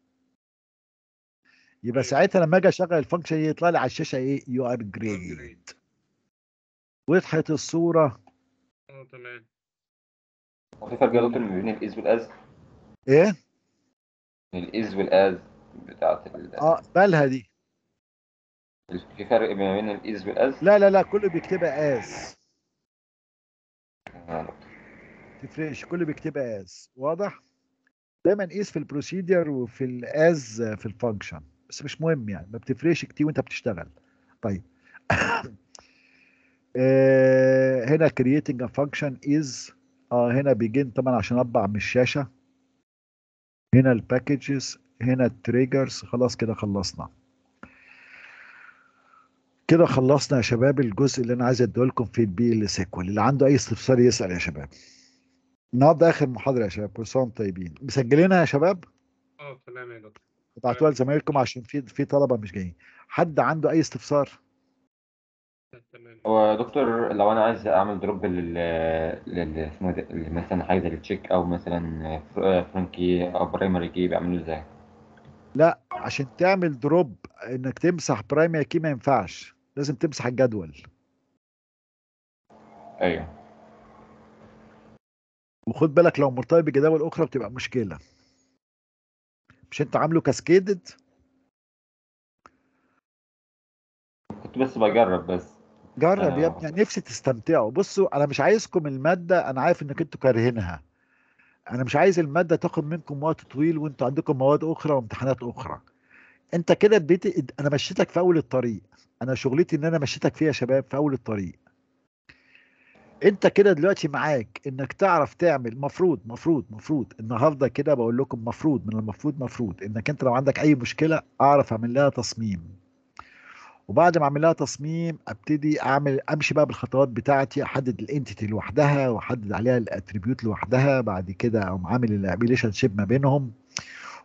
يبقى أيوة. ساعتها لما اجي اشغل الفانكشن يطلع لي على الشاشه ايه يو ار جريت وضحت الصورة اه تمام هو في فرق دكتور بين الإز والأز؟ إيه؟ الإز والأز بتاعت اه بالها دي؟ في فرق ما بين الإز والأز؟ لا لا لا كله بيكتبها آز آه، تفرقش كله بيكتبها آز واضح؟ دايما قيس في البروسيدير وفي الاز في الفانكشن بس مش مهم يعني ما بتفرقش كتير وانت بتشتغل طيب آه، هنا creating a function is اه هنا begin طبعا عشان اطبع من الشاشه هنا الباكجز هنا التريجرز خلاص كده خلصنا كده خلصنا يا شباب الجزء اللي انا عايز اديه لكم في البي ال سيكوال اللي عنده اي استفسار يسال يا شباب النهارده اخر محاضره يا شباب كل سنه طيبين مسجلينها يا شباب اه تمام يا دكتور ابعتوها لزمايلكم عشان في في طلبه مش جايين حد عنده اي استفسار هو يا دكتور لو انا عايز اعمل دروب لل لل اسمه ده مثلا حاجه للتشيك او مثلا فرانكي او برايمري كي بيعملوا ازاي؟ لا عشان تعمل دروب انك تمسح برايمري كي ما ينفعش لازم تمسح الجدول ايوه وخد بالك لو مرتبط بجداول اخرى بتبقى مشكله مش انت عامله كاسكيدد كنت بس بجرب بس جرب يا آه. ابني نفسي تستمتعوا بصوا انا مش عايزكم الماده انا عارف انك انتوا كارهينها انا مش عايز الماده تاخد منكم وقت طويل وانتوا عندكم مواد اخرى وامتحانات اخرى انت كده بيت انا مشيتك في اول الطريق انا شغلتي ان انا مشيتك فيها يا شباب في اول الطريق انت كده دلوقتي معاك انك تعرف تعمل مفروض مفروض مفروض النهارده كده بقول لكم مفروض من المفروض مفروض انك انت لو عندك اي مشكله اعرف اعمل لها تصميم وبعد ما اعمل لها تصميم ابتدي اعمل امشي بقى بالخطوات بتاعتي احدد الانتيتي لوحدها واحدد عليها الاتريبيوت لوحدها بعد كده اقوم عامل الريليشن شيب ما بينهم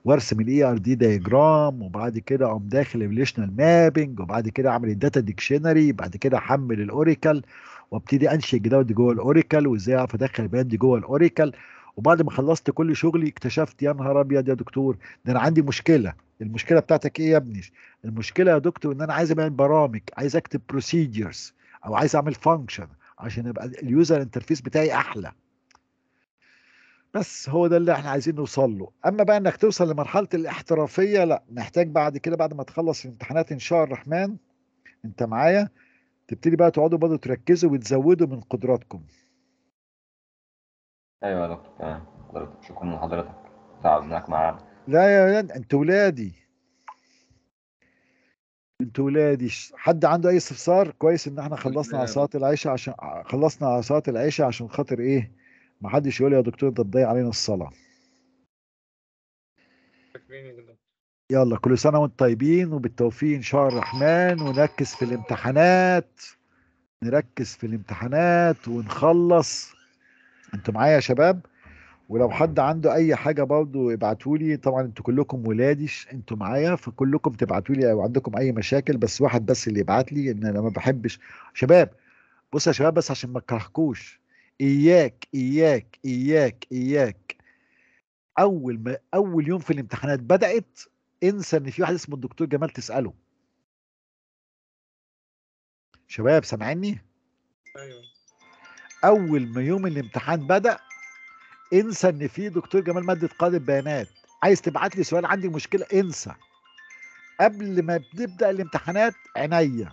وارسم الاي ار دي دايجرام وبعد كده اقوم داخل الريليشنال مابنج وبعد كده اعمل الداتا ديكشنري بعد كده احمل الاوريكل وابتدي انشئ الجداول دي جوه الاوريكل وازاي اعرف ادخل البيانات دي جوه الاوريكل وبعد ما خلصت كل شغلي اكتشفت يا نهار ابيض يا دكتور ده انا عندي مشكله المشكله بتاعتك ايه يا ابني المشكله يا دكتور ان انا عايز اعمل برامج عايز اكتب بروسيجرز او عايز اعمل فانكشن عشان يبقى اليوزر انترفيس بتاعي احلى بس هو ده اللي احنا عايزين نوصل له اما بقى انك توصل لمرحله الاحترافيه لا محتاج بعد كده بعد ما تخلص الامتحانات ان شاء الرحمن انت معايا تبتدي بقى تقعدوا برضه تركزوا وتزودوا من قدراتكم ايوه يا دكتور تمام شكرا لحضرتك تعبناك معانا لا يا ولاد انت ولادي انت ولادي حد عنده اي استفسار كويس ان احنا خلصنا على صلاه العشاء عشان خلصنا على صلاه العشاء عشان خاطر ايه ما حدش يقول يا دكتور انت تضيع علينا الصلاه يلا كل سنه وانتم طيبين وبالتوفيق ان شاء الرحمن ونركز في الامتحانات نركز في الامتحانات ونخلص انتوا معايا يا شباب ولو حد عنده اي حاجه برضه ابعتوا لي طبعا انتوا كلكم ولادي انتوا معايا فكلكم تبعتوا لي لو عندكم اي مشاكل بس واحد بس اللي يبعت لي ان انا ما بحبش شباب بص يا شباب بس عشان ما اكرهكوش اياك اياك اياك اياك اول ما اول يوم في الامتحانات بدات انسى ان في واحد اسمه الدكتور جمال تساله شباب سامعني ايوه اول ما يوم الامتحان بدا انسى ان في دكتور جمال ماده قاده بيانات عايز تبعت لي سؤال عندي مشكله انسى قبل ما بنبدا الامتحانات عينيا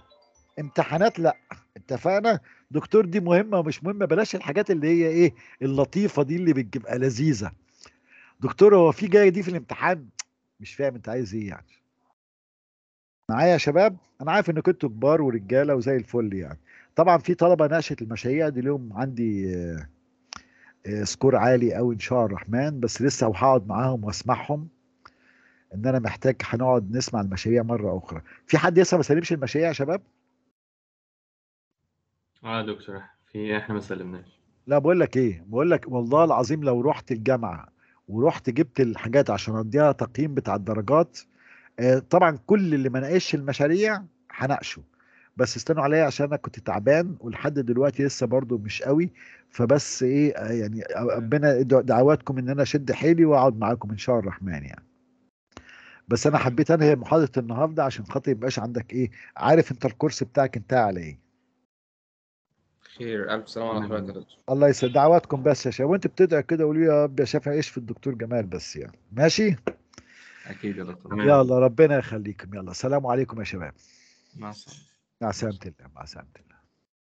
امتحانات لا اتفقنا دكتور دي مهمه ومش مهمه بلاش الحاجات اللي هي ايه اللطيفه دي اللي بتبقى لذيذه دكتور هو في جايه دي في الامتحان مش فاهم انت عايز ايه يعني معايا يا شباب انا عارف ان كنتوا كبار ورجاله وزي الفل يعني طبعا في طلبه ناقشت المشاريع دي اليوم عندي آه، آه، سكور عالي قوي ان شاء الرحمن بس لسه وهقعد معاهم واسمعهم ان انا محتاج هنقعد نسمع المشاريع مره اخرى في حد لسه ما سلمش المشاريع يا شباب اه دكتور في احنا ما سلمناش لا بقول لك ايه بقول لك والله العظيم لو رحت الجامعه ورحت جبت الحاجات عشان اديها تقييم بتاع الدرجات آه، طبعا كل اللي ما ناقشش المشاريع هناقشه بس استنوا عليا عشان انا كنت تعبان ولحد دلوقتي لسه برضو مش قوي فبس ايه يعني ربنا دعواتكم ان انا اشد حيلي واقعد معاكم ان شاء الرحمن يعني بس انا حبيت انهي محاضره النهارده عشان خاطر يبقاش عندك ايه عارف انت الكورس بتاعك انتهى على ايه خير الف سلامه على حضرتك الله يسعد دعواتكم بس يا شباب وانت بتدعي كده قولي يا رب يا شافعي ايش في الدكتور جمال بس يعني ماشي اكيد يا دكتور يلا ربنا يخليكم يلا سلام عليكم يا شباب مع السلامه Hace antes,